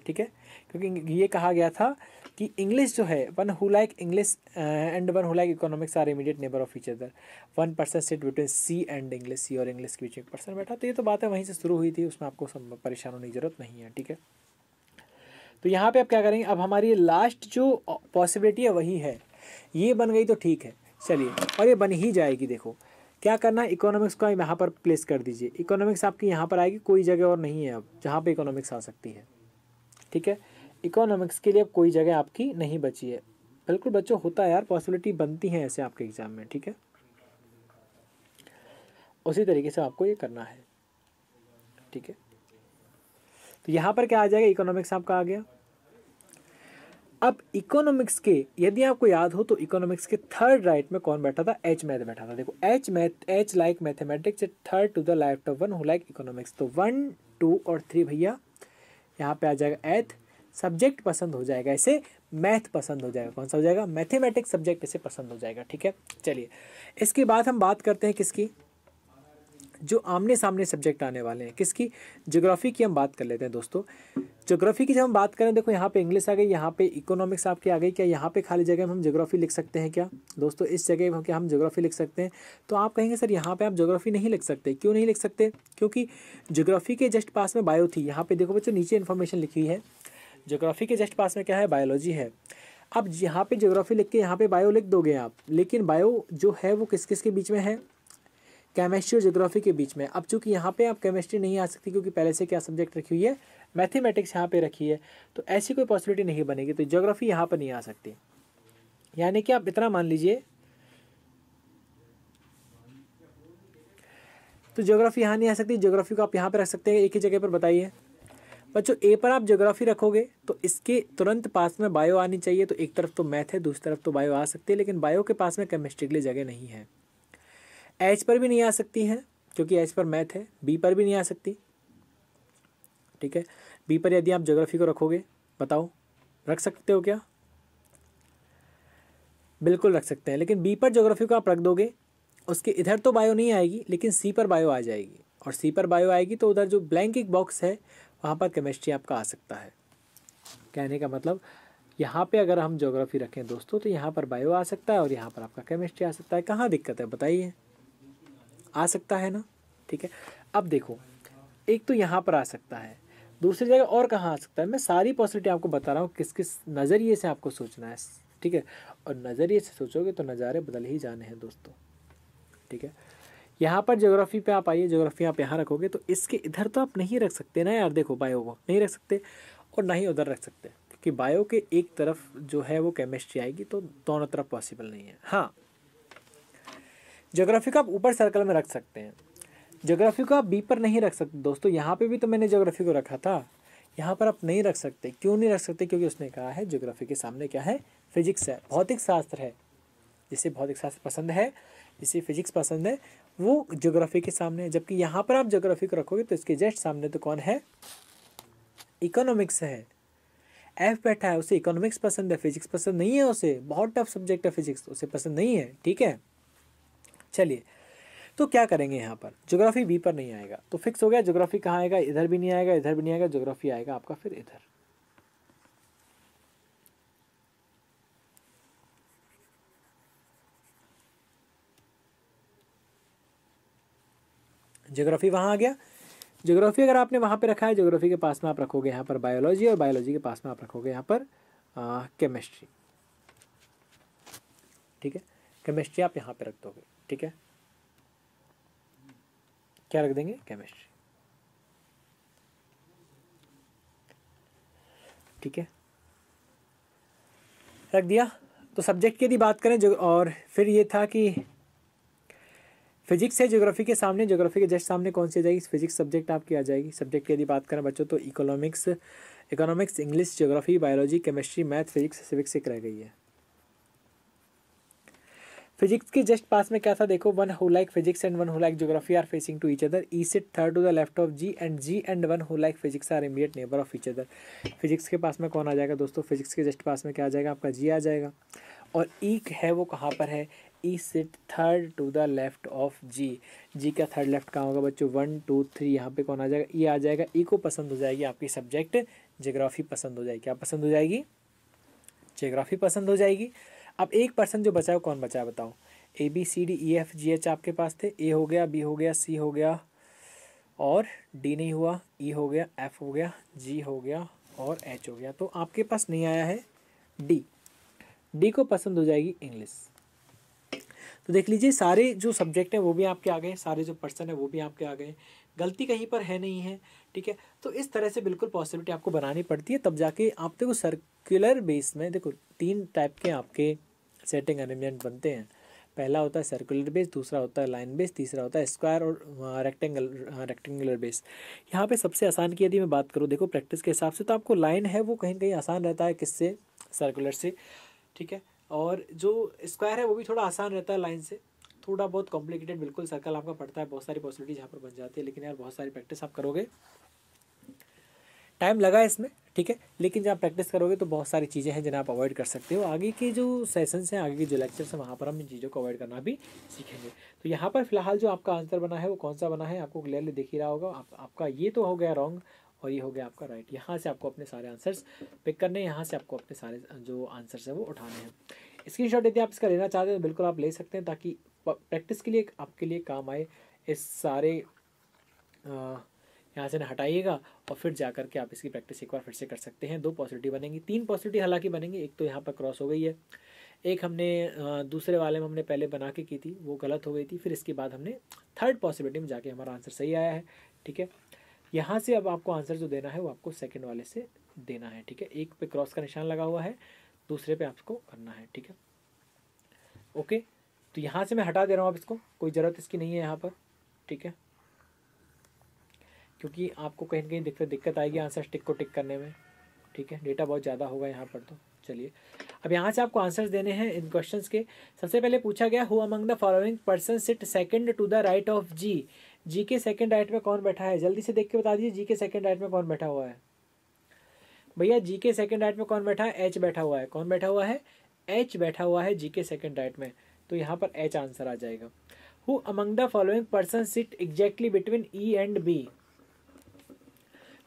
[SPEAKER 1] ठीक है क्योंकि ये कहा गया था कि इंग्लिश जो है one who like English and one who like economics are immediate neighbour of feature other one person set between C and English C और इंग्लिश के बीच में एक पर्सन बैठा तो ये तो बात है वहीं से शुरू हुई थी उसमें आपको परेशान होने की ज़रूरत नहीं है ठीक है तो यहाँ पे आप क्या करेंगे अब हमारी लास्ट जो पॉसिबिलिटी है वही है ये बन गई तो ठीक है चलिए और ये बन ही जाएगी देखो क्या करना है इकोनॉमिक्स को यहाँ पर प्लेस कर दीजिए इकोनॉमिक्स आपकी यहाँ पर आएगी कोई जगह और नहीं है अब जहाँ पर इकोनॉमिक्स आ सकती है ठीक है इकोनॉमिक्स के लिए अब कोई जगह आपकी नहीं बची है बिल्कुल बच्चों होता है यार पॉसिबिलिटी बनती है ऐसे आपके एग्ज़ाम में ठीक है उसी तरीके से आपको ये करना है ठीक है तो यहाँ पर क्या आ जाएगा इकोनॉमिक्स आपका आ गया अब इकोनॉमिक्स के यदि आपको याद हो तो इकोनॉमिक्स के थर्ड राइट में कौन बैठा था एच मैथ बैठा था देखो H math H like mathematics third to the left of one who like economics तो वन टू और थ्री भैया यहाँ पे आ जाएगा एथ सब्जेक्ट पसंद हो जाएगा इसे मैथ पसंद हो जाएगा कौन सा हो जाएगा मैथमेटिक्स सब्जेक्ट इसे पसंद हो जाएगा ठीक है चलिए इसके बाद हम बात करते हैं किसकी जो आमने सामने सब्जेक्ट आने वाले हैं किसकी जोग्राफ़ी की हम बात कर लेते हैं दोस्तों जोग्राफ़ी की जब हम बात करें देखो यहाँ पे इंग्लिश आ गई यहाँ पे इकोनॉमिक्स आपके आ गई क्या यहाँ पे खाली जगह में हम जोग्राफ़ी लिख सकते हैं क्या दोस्तों इस जगह में क्या हम जोग्राफ़ी लिख सकते हैं तो आप कहेंगे सर यहाँ पे आप जोग्राफ़ी नहीं लिख सकते क्यों नहीं लिख सकते क्योंकि जोग्राफ़ी के जस्ट पास में बायो थी यहाँ पर देखो बच्चों नीचे इन्फॉर्मेशन लिखी हुई है जोग्राफ़ी के जस्ट पास में क्या है बायोलॉजी है अब यहाँ पे जोग्राफ़ी लिख के यहाँ पे बायो लिख दोगे आप लेकिन बायो जो है वो किस किस के बीच में है केमिस्ट्री और जोग्राफी के बीच में अब चूंकि यहाँ पे आप केमिस्ट्री नहीं आ सकती क्योंकि पहले से क्या सब्जेक्ट रखी हुई है मैथमेटिक्स यहाँ पे रखी है तो ऐसी कोई पॉसिबिलिटी नहीं बनेगी तो जोग्राफी यहाँ पर नहीं आ सकती यानी कि आप इतना मान लीजिए तो ज्योग्राफी यहाँ नहीं आ सकती ज्योग्राफी को आप यहाँ पर रख सकते हैं एक ही जगह पर बताइए बच्चों ए पर आप ज्योग्राफी रखोगे तो इसके तुरंत पास में बायो आनी चाहिए तो एक तरफ तो मैथ है दूसरी तरफ तो बायो आ सकती है लेकिन बायो के पास में केमिस्ट्री के लिए जगह नहीं है एच पर भी नहीं आ सकती है क्योंकि एच पर मैथ है बी पर भी नहीं आ सकती ठीक है बी पर यदि आप जोग्राफी को रखोगे बताओ रख सकते हो क्या बिल्कुल रख सकते हैं लेकिन बी पर जोग्राफी को आप रख दोगे उसके इधर तो बायो नहीं आएगी लेकिन सी पर बायो आ जाएगी और सी पर बायो आएगी तो उधर जो ब्लैंक एक बॉक्स है वहाँ पर केमिस्ट्री आपका आ सकता है कहने का मतलब यहाँ पे अगर हम जोग्राफी रखें दोस्तों तो यहाँ पर बायो आ सकता है और यहाँ पर आपका केमिस्ट्री आ सकता है कहाँ दिक्कत है बताइए आ सकता है ना ठीक है अब देखो एक तो यहाँ पर आ सकता है दूसरी जगह और कहाँ आ सकता है मैं सारी पॉसिबिलिटी आपको बता रहा हूँ किस किस नज़रिए से आपको सोचना है ठीक है और नज़रिए से सोचोगे तो नज़ारे बदल ही जाने हैं दोस्तों ठीक है यहाँ पर ज्योग्राफी पे आप आइए ज्योग्राफी आप यहाँ रखोगे तो इसके इधर तो आप नहीं रख सकते ना यार देखो बायो को नहीं रख सकते और ना ही उधर रख सकते क्योंकि बायो के एक तरफ जो है वो केमिस्ट्री आएगी तो दोनों तरफ पॉसिबल नहीं है हाँ जोग्राफी को आप ऊपर सर्कल में रख सकते हैं जोग्राफी को आप बी पर नहीं रख सकते दोस्तों यहाँ पे भी तो मैंने जोग्राफी को रखा था यहाँ पर आप नहीं रख सकते क्यों नहीं रख सकते क्योंकि उसने कहा है जोग्राफी के सामने क्या है फिजिक्स है भौतिक शास्त्र है जिसे भौतिक शास्त्र पसंद है जिसे फिजिक्स पसंद है वो जोग्राफी के सामने है जबकि यहाँ पर आप जोग्राफी को रखोगे तो इसके जस्ट सामने तो कौन है इकोनॉमिक्स है एफ बैठा है उसे इकोनॉमिक्स पसंद है फिजिक्स पसंद नहीं है उसे बहुत टफ सब्जेक्ट है फिजिक्स उसे पसंद नहीं है ठीक है चलिए तो क्या करेंगे यहाँ पर ज्योग्राफी बी पर नहीं आएगा तो फिक्स हो गया ज्योग्राफी कहाँ आएगा इधर भी नहीं आएगा इधर भी नहीं आएगा ज्योग्राफी आएगा आपका फिर इधर ज्योग्राफी वहाँ आ गया ज्योग्राफी अगर आपने वहाँ पे रखा है ज्योग्राफी के पास में आप रखोगे यहाँ पर बायोलॉजी और बायोलॉजी के पास में आप रखोगे यहाँ पर केमिस्ट्री ठीक है केमिस्ट्री आप यहाँ पे रख दोगे ठीक है क्या रख देंगे केमिस्ट्री ठीक है रख दिया तो सब्जेक्ट की यदि बात करें जो और फिर ये था कि फिजिक्स है ज्योग्राफी के सामने ज्योग्राफी के जस्ट सामने कौन सी आ जाएगी फिजिक्स सब्जेक्ट आपकी आ जाएगी सब्जेक्ट की यदि बात करें बच्चों तो economics economics English geography biology chemistry math physics civics एक रह गई है फिजिक्स के जस्ट पास में क्या था देखो one who like physics and one like geography are facing to each other E sit third to the left of G and G and one like physics are immediate neighbour of each other physics के पास में कौन आ जाएगा दोस्तों physics के just पास में क्या आ जाएगा आपका जी आ जाएगा और ई e है वो कहाँ पर है E sit third to the left of G G का थर्ड लेफ्ट कहाँ होगा बच्चों वन टू थ्री यहाँ पे कौन आ जाएगा ई e आ जाएगा ई e को पसंद हो जाएगी आपकी सब्जेक्ट जियोग्राफी पसंद हो जाएगी क्या पसंद हो जाएगी जियोग्राफी पसंद हो जाएगी अब एक पर्सन जो बचा है कौन बचा है बताओ A B C D E F G H आपके पास थे ए हो गया बी हो गया सी हो गया और डी नहीं हुआ ई e हो गया एफ हो गया जी हो गया और एच हो गया तो आपके पास नहीं आया है डी डी को पसंद हो जाएगी इंग्लिश तो देख लीजिए सारे जो सब्जेक्ट हैं वो भी आपके आ गए सारे जो पर्सन है वो भी आपके आ गए गलती कहीं पर है नहीं है ठीक है तो इस तरह से बिल्कुल पॉसिबिलिटी आपको बनानी पड़ती है तब जाके आप देखो सर्कुलर बेस में देखो तीन टाइप के आपके सेटिंग अरेंजमेंट बनते हैं पहला होता है सर्कुलर बेस दूसरा होता है लाइन बेस तीसरा होता है स्क्वायर और रेक्टेंगल रेक्टेंगुलर बेस यहाँ पे सबसे आसान की यदि मैं बात करूँ देखो प्रैक्टिस के हिसाब से तो आपको लाइन है वो कहीं कहीं आसान रहता है किससे सर्कुलर से ठीक है और जो स्क्वायर है वो भी थोड़ा आसान रहता है लाइन से थोड़ा बहुत कॉम्प्लिकेटेड बिल्कुल सर्कल आपका पड़ता है बहुत सारी पॉसिबिलिटीज यहाँ पर बन जाती है लेकिन यार बहुत सारी प्रैक्टिस आप करोगे टाइम लगा इसमें ठीक है लेकिन जब आप प्रैक्टिस करोगे तो बहुत सारी चीज़ें हैं जिन्हें आप अवॉइड कर सकते हो आगे के जो सेशंस हैं आगे के जो लेक्चर्स हैं वहाँ पर हम इन चीज़ों को अवॉइड करना भी सीखेंगे तो यहाँ पर फिलहाल जो आपका आंसर बना है वो कौन सा बना है आपको क्लियरली देख ही रहा होगा आप, आपका ये तो हो गया रॉन्ग और ये हो गया आपका राइट यहाँ से आपको अपने सारे आंसर्स पिक करने यहाँ से आपको अपने सारे जो आंसर्स हैं वो उठाने हैं स्क्रीन शॉट यदि आप इसका लेना चाहते हैं तो बिल्कुल आप ले सकते हैं ताकि प्रैक्टिस के लिए आपके लिए काम आए इस सारे यहाँ से ना हटाइएगा और फिर जा करके आप इसकी प्रैक्टिस एक बार फिर से कर सकते हैं दो पॉजिटिव बनेंगी तीन पॉजिटिव हालांकि बनेंगी एक तो यहाँ पर क्रॉस हो गई है एक हमने दूसरे वाले में हमने पहले बना के की थी वो गलत हो गई थी फिर इसके बाद हमने थर्ड पॉसिबिलिटी में जाके हमारा आंसर सही आया है ठीक है यहाँ से अब आपको आंसर जो देना है वो आपको सेकेंड वाले से देना है ठीक है एक पे क्रॉस का निशान लगा हुआ है दूसरे पे आपको करना है ठीक है ओके तो यहाँ से मैं हटा दे रहा हूँ आप इसको कोई ज़रूरत इसकी नहीं है यहाँ पर ठीक है क्योंकि आपको कहीं ना कहीं दिक्कत दिक्कत आएगी आंसर टिक को टिक करने में ठीक है डेटा बहुत ज़्यादा होगा यहाँ पर तो चलिए अब यहाँ से आपको आंसर्स देने हैं इन क्वेश्चंस के सबसे पहले पूछा गया who among the following person sit second to the right of G G के सेकंड राइट में कौन बैठा है जल्दी से देख के बता दीजिए जी के सेकंड राइट में कौन बैठा हुआ है भैया जी के सेकंड राइट में कौन बैठा है एच बैठा हुआ है कौन बैठा हुआ है एच बैठा हुआ है जी के सेकेंड राइट में तो यहाँ पर एच आंसर आ जाएगा who among the following person sit exactly between E and B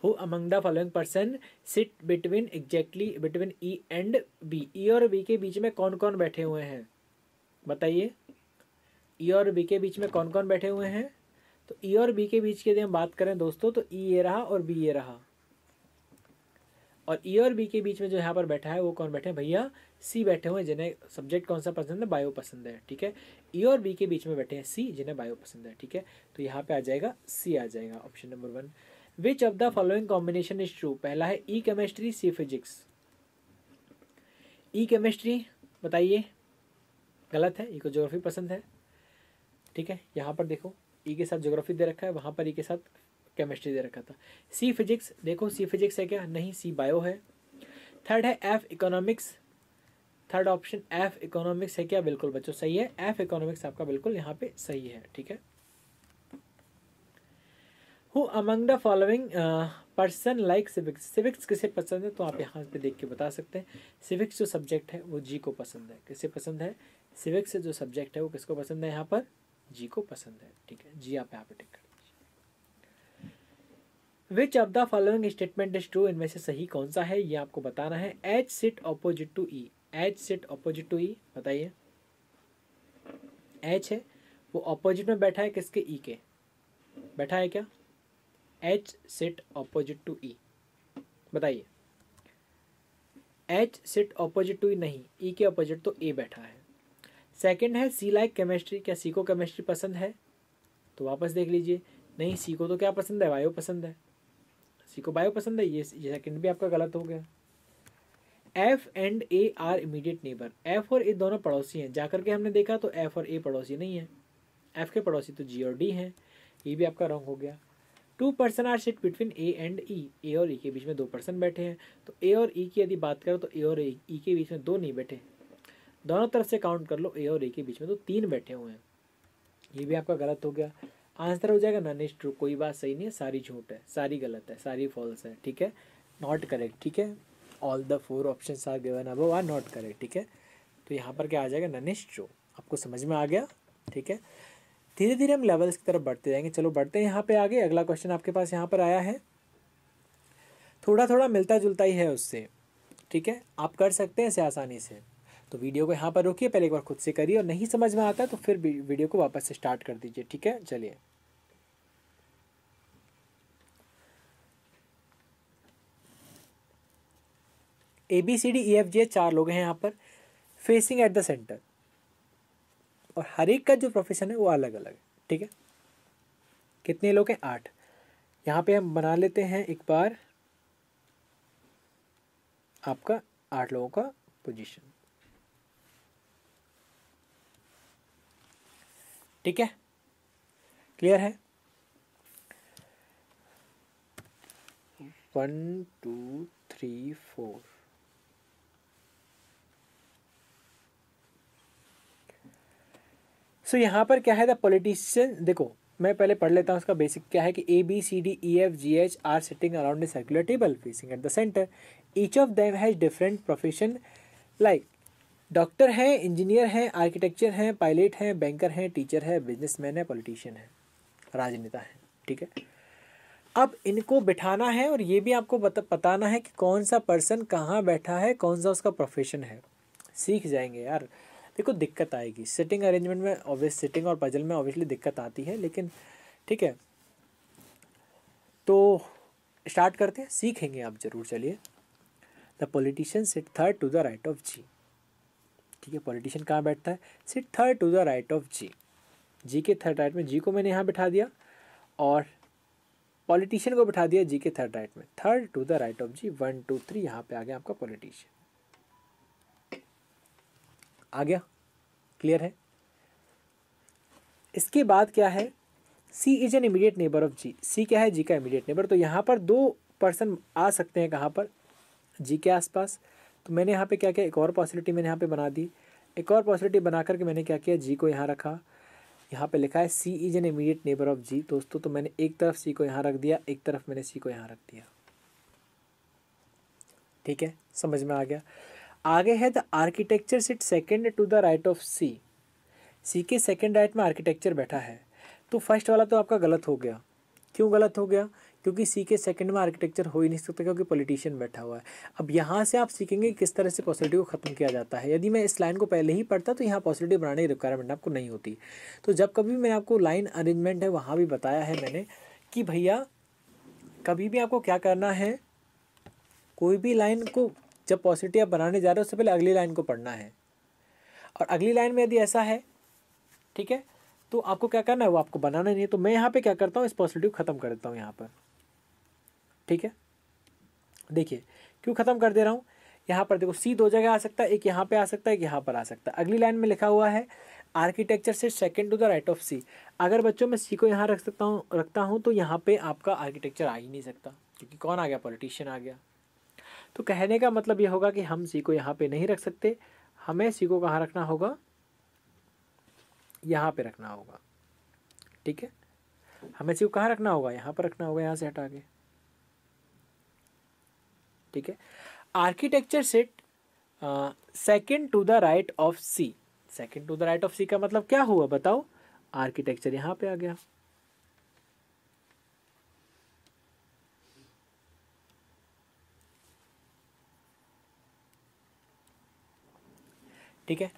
[SPEAKER 1] who among the following person sit between exactly between E and B E और B के बीच में कौन कौन बैठे हुए हैं बताइए E और B के बीच में कौन कौन बैठे हुए हैं तो E और B के बीच की यदि हम बात करें दोस्तों तो E ये रहा और B ये रहा और ई e और बी के बीच में जो यहाँ पर बैठा है वो कौन बैठे हैं भैया सी बैठे हुए हैं जिन्हें सब्जेक्ट कौन सा पसंद है बायो पसंद है ठीक है ई e और बी के बीच में बैठे हैं सी जिन्हें बायो पसंद है ठीक है तो यहाँ पे आ जाएगा सी आ जाएगा option number one which of the following combination is true पहला है E chemistry C physics E chemistry बताइए गलत है इको जोग्राफी ज्योग्राफी पसंद है ठीक है यहाँ पर देखो ई e के साथ ज्योग्राफी दे रखा है वहाँ पर ई e के साथ केमिस्ट्री दे रखा था सी फिजिक्स देखो सी फिजिक्स है क्या नहीं सी बायो है थर्ड है F economics third option F economics है क्या बिल्कुल बच्चों सही है एफ इकोनॉमिक्स आपका बिल्कुल यहाँ पे सही है ठीक है who among the following person like civics civics किसे पसंद है तो आप यहाँ पे देख के बता सकते हैं सिविक्स जो सब्जेक्ट है वो जी को पसंद है किसे पसंद है सिविक्स जो सब्जेक्ट है वो किसको पसंद है यहाँ पर जी को पसंद है ठीक है जी आप यहाँ पे टिक कर which of the following statement is true इनमें से सही कौन सा है ये आपको बताना है H sit opposite to E H sit opposite to E बताइए एच है वो ऑपोजिट में बैठा है किसके ई e के बैठा है क्या H sit opposite to E बताइए H sit opposite to E नहीं ई e के ऑपोजिट तो ए बैठा है सेकंड है सी लाइक केमिस्ट्री क्या सी को केमिस्ट्री पसंद है तो वापस देख लीजिए नहीं सी को तो क्या पसंद है बायो पसंद है सी को बायो पसंद है ये ये सेकंड भी आपका गलत हो गया F and A are immediate neighbour F और ए दोनों पड़ोसी हैं जाकर के हमने देखा तो एफ और ए पड़ोसी नहीं है एफ के पड़ोसी तो जी और डी हैं ये e भी आपका रॉन्ग हो गया two person are set between A and E A और ई e के बीच में दो पर्सन बैठे हैं तो ए और ई e की यदि बात करें तो ए और ई e के बीच में दो नहीं बैठे दोनों तरफ से काउंट कर लो ए और ए के बीच में तो तीन बैठे हुए हैं ये भी आपका गलत हो गया आंसर हो जाएगा नन इज ट्रू कोई बात सही नहीं है सारी झूठ है सारी गलत है सारी फॉल्स है ठीक है नॉट करेक्ट ठीक है all the four option are given अब आर नॉट करेक्ट ठीक है तो यहाँ पर क्या आ जाएगा नन इज ट्रू आपको समझ में आ गया ठीक है धीरे धीरे हम लेवल्स की तरफ बढ़ते जाएंगे चलो बढ़ते हैं यहाँ पे आगे अगला क्वेश्चन आपके पास यहाँ पर आया है थोड़ा थोड़ा मिलता जुलता ही है उससे ठीक है आप कर सकते हैं इसे आसानी से तो वीडियो को यहाँ पर रोकिए पहले एक बार खुद से करिए और नहीं समझ में आता तो फिर वीडियो को वापस से स्टार्ट कर दीजिए ठीक है चलिए A B C D E F G चार लोग हैं यहाँ पर फेसिंग एट द सेंटर और हर एक का जो प्रोफेशन है वो अलग अलग है ठीक है कितने लोग हैं आठ यहाँ पे हम बना लेते हैं एक बार आपका आठ लोगों का पोजीशन ठीक है क्लियर है one two three four so so, यहाँ पर क्या है द पोलिटिशियन देखो मैं पहले पढ़ लेता हूँ उसका बेसिक क्या है कि A B C D E F G H are sitting around a circular table facing at the centre each of them has different profession like doctor हैं इंजीनियर हैं आर्किटेक्चर हैं पायलट हैं बैंकर हैं teacher है businessman है politician है राजनेता है ठीक है अब इनको बिठाना है और ये भी आपको बताना है कि कौन सा पर्सन कहाँ बैठा है कौन सा उसका प्रोफेशन है सीख जाएंगे यार देखो दिक्कत आएगी सिटिंग अरेंजमेंट में ऑब्वियस सिटिंग और पजल में ऑब्वियसली दिक्कत आती है लेकिन ठीक है तो स्टार्ट करते हैं सीखेंगे आप जरूर चलिए the politician sit third to the right of G ठीक है पॉलिटिशियन कहाँ बैठता है sit third to the right of G G के थर्ड राइट में जी को मैंने यहाँ बिठा दिया और पॉलिटिशियन को बिठा दिया जी के थर्ड राइट में third to the right of G one two three यहाँ पे आ गया आपका पॉलिटिशियन आ गया क्लियर है इसके बाद क्या है C is an immediate neighbour of G C क्या है जी का इमीडिएट नेबर तो यहाँ पर दो पर्सन आ सकते हैं कहाँ पर जी के आसपास तो मैंने यहाँ पे क्या किया एक और पॉसिबिलिटी मैंने यहाँ पे बना दी एक और पॉसिबिलिटी बना करके मैंने क्या किया जी को यहाँ रखा यहाँ पे लिखा है C is an immediate neighbour of G दोस्तों तो मैंने एक तरफ सी को यहाँ रख दिया एक तरफ मैंने सी को यहाँ रख दिया ठीक है समझ में आ गया आगे है the architecture sit second to the right of C C के सेकेंड राइट में आर्किटेक्चर बैठा है तो फर्स्ट वाला तो आपका गलत हो गया क्यों गलत हो गया क्योंकि सी के सेकंड में आर्किटेक्चर हो ही नहीं सकता क्योंकि पॉलिटिशियन बैठा हुआ है अब यहाँ से आप सीखेंगे कि किस तरह से पॉजिटिव को ख़त्म किया जाता है यदि मैं इस लाइन को पहले ही पढ़ता तो यहाँ पॉजिटिव बनाने की रिक्वायरमेंट आपको नहीं होती तो जब कभी मैं आपको लाइन अरेंजमेंट है वहाँ भी बताया है मैंने कि भैया कभी भी आपको क्या करना है कोई भी लाइन को जब पॉजिटिव आप बनाने जा रहे हो उससे पहले अगली लाइन को पढ़ना है और अगली लाइन में यदि ऐसा है ठीक है तो आपको क्या करना है वो आपको बनाना नहीं है तो मैं यहाँ पे क्या करता हूँ इस पॉजिटिव ख़त्म कर देता हूँ यहाँ पर ठीक है देखिए क्यों ख़त्म कर दे रहा हूँ यहाँ पर देखो सी दो जगह आ सकता है एक यहाँ पे आ सकता है एक यहाँ पर आ सकता है अगली लाइन में लिखा हुआ है आर्किटेक्चर से second to the right of C अगर बच्चों मैं सी को यहाँ रख सकता हूँ रखता हूँ तो यहाँ पे आपका आर्किटेक्चर आ ही नहीं सकता क्योंकि कौन आ गया पॉलिटिशियन आ गया तो कहने का मतलब यह होगा कि हम सी को यहाँ पे नहीं रख सकते हमें सी को कहाँ रखना होगा यहाँ पे रखना होगा ठीक है हमें सी को कहाँ रखना होगा यहाँ पर रखना होगा यहाँ से हटा के ठीक है architecture set second to the right of C second to the right of C का मतलब क्या हुआ बताओ आर्किटेक्चर यहाँ पे आ गया ठीक है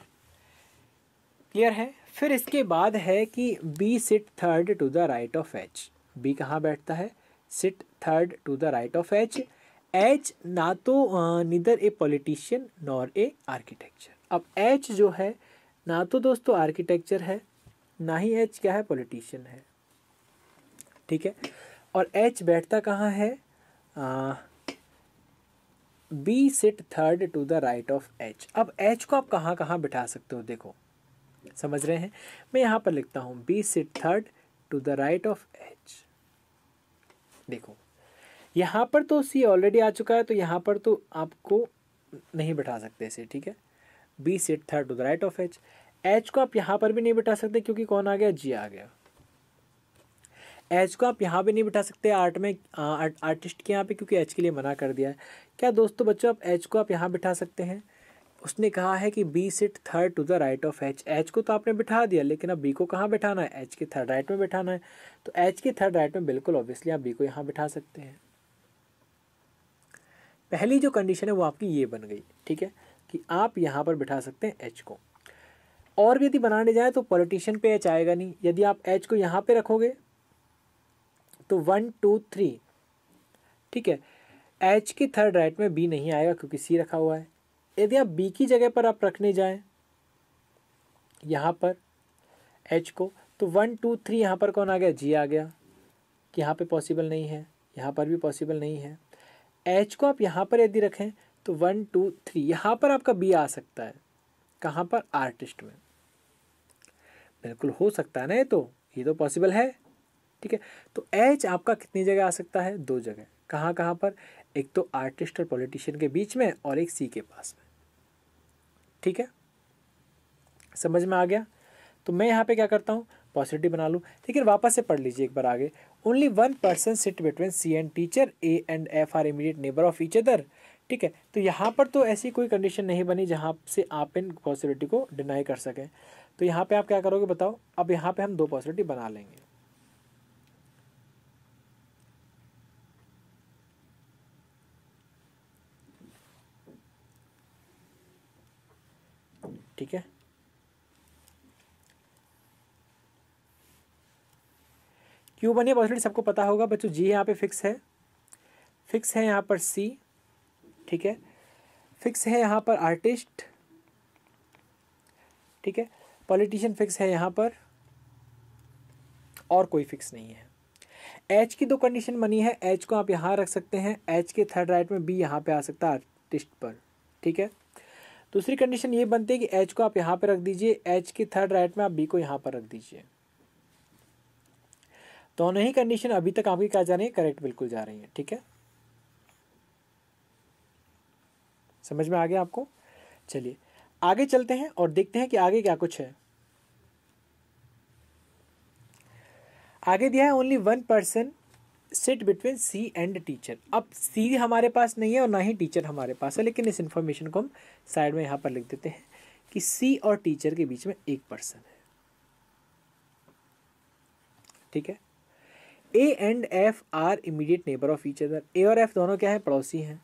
[SPEAKER 1] क्लियर है फिर इसके बाद है कि B sit third to the right of H B कहाँ बैठता है sit third to the right of H H ना तो neither a politician nor a architecture अब एच जो है ना तो दोस्तों आर्किटेक्चर है ना ही एच क्या है पॉलिटिशियन है ठीक है और एच बैठता कहाँ है B sit third to the right of H अब एच को आप कहाँ कहाँ बिठा सकते हो देखो समझ रहे हैं मैं यहाँ पर लिखता हूँ B sit third to the right of H देखो यहाँ पर तो सी ऑलरेडी आ चुका है तो यहाँ पर तो आपको नहीं बिठा सकते इसे ठीक है B sit third to the right of H H को आप यहाँ पर भी नहीं बिठा सकते क्योंकि कौन आ गया जी आ गया एच को आप यहाँ भी नहीं बिठा सकते आर्ट में आ, आर्टिस्ट के यहाँ पे क्योंकि एच के लिए मना कर दिया है क्या दोस्तों बच्चों आप एच को आप यहाँ बिठा सकते हैं उसने कहा है कि B sit third to the right of H H को तो आपने बिठा दिया लेकिन अब बी को कहाँ बिठाना है एच के थर्ड राइट में बिठाना है तो एच के थर्ड राइट में बिल्कुल ऑब्वियसली आप बी को यहाँ बिठा सकते हैं पहली जो कंडीशन है वो आपकी ये बन गई ठीक है कि आप यहाँ पर बिठा सकते हैं एच को और यदि बनाने जाए तो पॉलिटिशियन पे एच आएगा नहीं यदि आप एच को यहाँ पे रखोगे तो वन टू थ्री ठीक है एच की थर्ड राइट में बी नहीं आएगा क्योंकि सी रखा हुआ है यदि आप बी की जगह पर आप रखने जाएं यहाँ पर एच को तो वन टू थ्री यहाँ पर कौन आ गया जी आ गया कि यहाँ पे पॉसिबल नहीं है यहाँ पर भी पॉसिबल नहीं है एच को आप यहाँ पर यदि रखें तो वन टू थ्री यहाँ पर आपका बी आ सकता है कहाँ पर आर्टिस्ट में बिल्कुल हो सकता है ना ये तो ये तो पॉसिबल है ठीक है तो एच आपका कितनी जगह आ सकता है दो जगह कहाँ कहाँ पर एक तो आर्टिस्ट और पॉलिटिशियन के बीच में और एक सी के पास में ठीक है समझ में आ गया तो मैं यहाँ पे क्या करता हूँ पॉजिटिव बना लूँ ठीक है वापस से पढ़ लीजिए एक बार आगे only one person sit between C and teacher A and F are immediate neighbour of each other ठीक है तो यहाँ पर तो ऐसी कोई कंडीशन नहीं बनी जहाँ से आप इन पॉजिटिविटी को डिनाई कर सकें तो यहाँ पे आप क्या करोगे बताओ अब यहाँ पे हम दो पॉजिटिविटी बना लेंगे ठीक है क्यू बनिए ये पॉसिबिलिटी सबको पता होगा बच्चों जी यहाँ पे फिक्स है फिक्स है यहाँ पर सी ठीक है फिक्स है यहाँ पर आर्टिस्ट ठीक है पॉलिटिशियन फिक्स है यहाँ पर और कोई फिक्स नहीं है एच की दो कंडीशन बनी है एच को आप यहाँ रख सकते हैं एच के थर्ड राइट में बी यहाँ पे आ सकता है आर्टिस्ट पर ठीक है दूसरी कंडीशन ये बनती है कि एच को आप यहाँ पर रख दीजिए एच के थर्ड राइट में आप बी को यहाँ पर रख दीजिए दोनों ही कंडीशन अभी तक आपकी क्या जा रही है करेक्ट बिल्कुल जा रही है ठीक है समझ में आ गया आपको चलिए आगे चलते हैं और देखते हैं कि आगे क्या कुछ है आगे दिया है only one person sit between C and teacher अब सी हमारे पास नहीं है और ना ही टीचर हमारे पास है लेकिन इस इन्फॉर्मेशन को हम साइड में यहाँ पर लिख देते हैं कि सी और टीचर के बीच में एक पर्सन है ठीक है A and F are immediate neighbour of each other A और एफ दोनों क्या है पड़ोसी हैं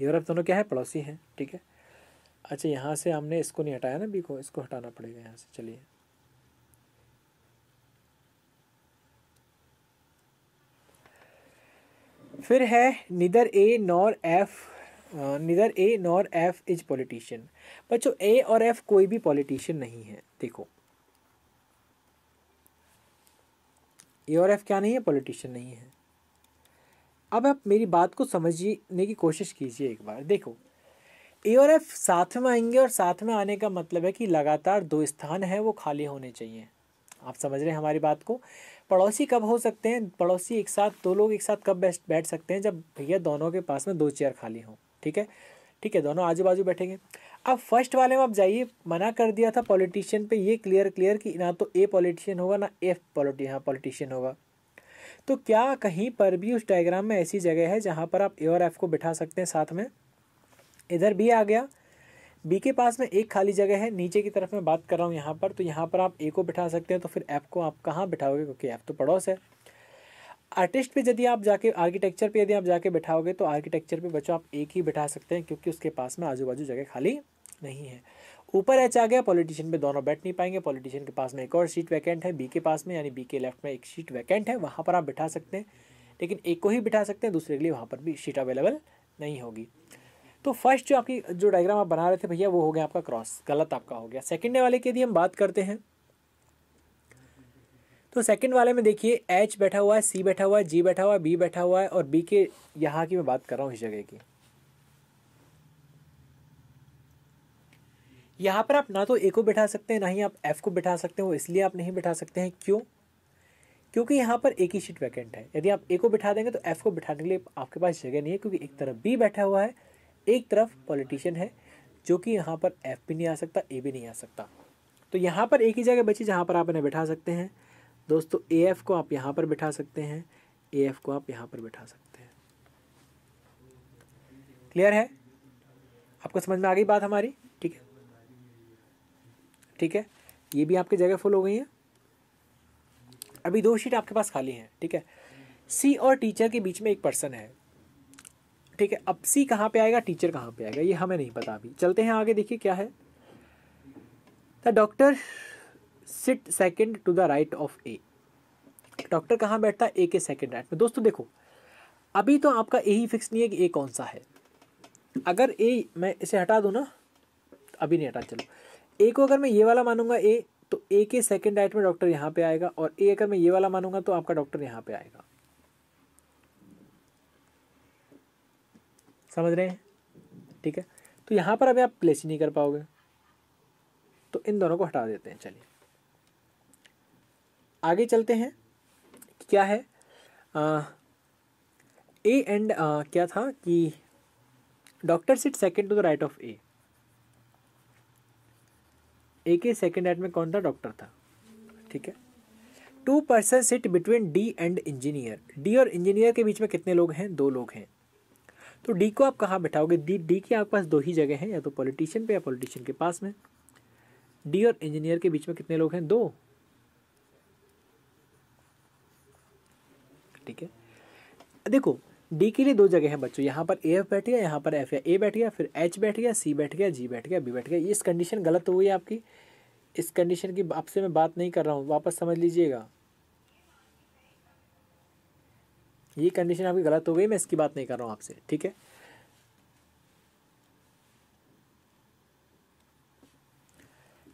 [SPEAKER 1] ए और एफ दोनों क्या है पड़ोसी हैं ठीक है अच्छा यहाँ से हमने इसको नहीं हटाया ना बी को इसको हटाना पड़ेगा यहाँ से चलिए फिर है neither A nor F neither A nor F is politician बच्चों ए और एफ कोई भी पॉलिटिशियन नहीं है देखो ए और एफ क्या नहीं है पॉलिटिशियन नहीं है अब आप मेरी बात को समझने की कोशिश कीजिए एक बार देखो ए और एफ साथ में आएंगे और साथ में आने का मतलब है कि लगातार दो स्थान है वो खाली होने चाहिए आप समझ रहे हैं हमारी बात को पड़ोसी कब हो सकते हैं पड़ोसी एक साथ दो लोग एक साथ कब बैठ बैठ सकते हैं जब भैया दोनों के पास में दो चेयर खाली हों ठीक है ठीक है दोनों आजू बाजू बैठेंगे अब फर्स्ट वाले में आप जाइए मना कर दिया था पॉलिटिशियन पे ये क्लियर क्लियर कि ना तो ए पॉलिटिशियन होगा ना एफ पॉलिटी हाँ पॉलिटिशियन होगा तो क्या कहीं पर भी उस डायग्राम में ऐसी जगह है जहाँ पर आप ए और एफ को बिठा सकते हैं साथ में इधर भी आ गया बी के पास में एक खाली जगह है नीचे की तरफ मैं बात कर रहा हूँ यहाँ पर तो यहाँ पर आप ए को बिठा सकते हैं तो फिर एफ़ को आप कहाँ बिठाओगे क्योंकि एफ़ तो पड़ोस है आर्टिस्ट पे यदि आप जाके आर्किटेक्चर पे यदि आप जाके बिठाओगे तो आर्किटेक्चर पे बच्चों आप एक ही बिठा सकते हैं क्योंकि उसके पास में आजू बाजू जगह खाली नहीं है ऊपर एच आ गया पॉलिटिशियन पे दोनों बैठ नहीं पाएंगे पॉलिटिशियन के पास में एक और सीट वैकेंट है बी के पास में यानी बी के लेफ्ट में एक सीट वैकेंट है वहाँ पर आप बिठा सकते हैं लेकिन एक को ही बिठा सकते हैं दूसरे के लिए वहाँ पर भी सीट अवेलेबल नहीं होगी तो फर्स्ट जो आपकी जो डायग्राम आप बना रहे थे भैया वो हो गया आपका क्रॉस गलत आपका हो गया सेकेंड वाले की यदि हम बात करते हैं तो सेकंड वाले में देखिए एच बैठा हुआ है सी बैठा हुआ है जी बैठा हुआ है बी बैठा हुआ है और बी के यहाँ की मैं बात कर रहा हूँ इस जगह की यहाँ पर आप ना तो ए को बैठा सकते हैं ना ही आप एफ को बैठा सकते हो इसलिए आप नहीं बैठा सकते हैं क्यों क्योंकि यहाँ पर एक ही शीट वैकेंट है यदि आप ए को बैठा देंगे तो एफ को बैठाने के लिए आपके पास जगह नहीं है क्योंकि एक तरफ बी बैठा हुआ है एक तरफ पॉलिटिशियन है जो कि यहाँ पर एफ भी नहीं आ सकता ए भी नहीं आ सकता तो यहाँ पर एक ही जगह बची जहाँ पर आप इन्हें बैठा सकते हैं दोस्तों ए एफ को आप यहाँ पर बैठा सकते हैं ए एफ को आप यहाँ पर बैठा सकते हैं क्लियर है आपको समझ में आ गई बात हमारी ठीक है ठीक है ये भी आपकी जगह फुल हो गई है अभी दो शीट आपके पास खाली हैं ठीक है सी और टीचर के बीच में एक पर्सन है ठीक है अपसी कहाँ पे आएगा टीचर कहाँ पे आएगा ये हमें नहीं पता अभी चलते हैं आगे देखिए क्या है the doctor sit second to the right of A doctor कहाँ बैठता है ए के सेकंड राइट में दोस्तों देखो अभी तो आपका ए ही फिक्स नहीं है कि ए कौन सा है अगर ए मैं इसे हटा दूँ ना अभी नहीं हटा चलो ए को अगर मैं ये वाला मानूंगा ए तो ए के सेकेंड राइट में डॉक्टर यहाँ पे आएगा और ए अगर मैं ये वाला मानूंगा तो आपका डॉक्टर यहाँ पे आएगा समझ रहे हैं ठीक है तो यहाँ पर अभी आप प्लेस ही नहीं कर पाओगे तो इन दोनों को हटा देते हैं चलिए आगे चलते हैं क्या है ए एंड क्या था कि doctor sit second to the right of A A के सेकंड राइट में कौन था डॉक्टर था ठीक है two person sit between D and engineer D और इंजीनियर के बीच में कितने लोग हैं दो लोग हैं तो डी को आप कहाँ बैठाओगे डी डी के आपके पास दो ही जगह हैं या तो पॉलिटिशियन पे या पॉलिटिशियन के पास में डी और इंजीनियर के बीच में कितने लोग हैं दो ठीक है देखो डी के लिए दो जगह है बच्चों यहाँ पर ए एफ बैठ गया यहाँ पर एफ या ए बैठ गया फिर एच बैठ गया सी बैठ गया जी बैठ गया बी बैठ गया ये इस कंडीशन गलत हुई है आपकी इस कंडीशन की आपसे मैं बात नहीं कर रहा हूँ वापस समझ लीजिएगा ये कंडीशन आपकी गलत हो गई मैं इसकी बात नहीं कर रहा हूँ आपसे ठीक है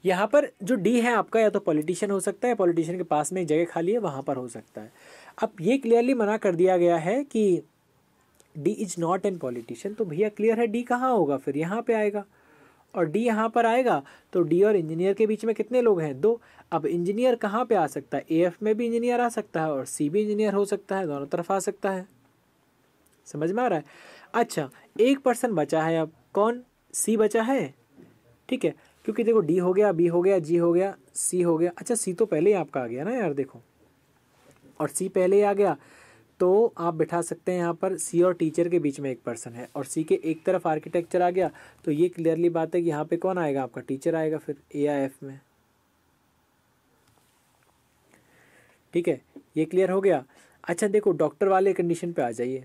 [SPEAKER 1] यहाँ पर जो डी है आपका या तो पॉलिटिशियन हो सकता है पॉलिटिशियन के पास में एक जगह खाली है वहाँ पर हो सकता है अब ये क्लियरली मना कर दिया गया है कि D is not an politician तो भैया क्लियर है डी कहाँ होगा फिर यहाँ पे आएगा और डी यहाँ पर आएगा तो डी और इंजीनियर के बीच में कितने लोग हैं दो अब इंजीनियर कहाँ पे आ सकता है ए एफ में भी इंजीनियर आ सकता है और सी भी इंजीनियर हो सकता है दोनों तरफ आ सकता है समझ में आ रहा है अच्छा एक पर्सन बचा है अब कौन सी बचा है ठीक है क्योंकि देखो डी हो गया बी हो गया जी हो गया सी हो गया अच्छा सी तो पहले ही आपका आ गया ना यार देखो और सी पहले ही आ गया तो आप बिठा सकते हैं यहाँ पर सी और टीचर के बीच में एक पर्सन है और सी के एक तरफ आर्किटेक्चर आ गया तो ये क्लियरली बात है कि यहाँ पे कौन आएगा आपका टीचर आएगा फिर ए आई एफ में ठीक है ये क्लियर हो गया अच्छा देखो डॉक्टर वाले कंडीशन पे आ जाइए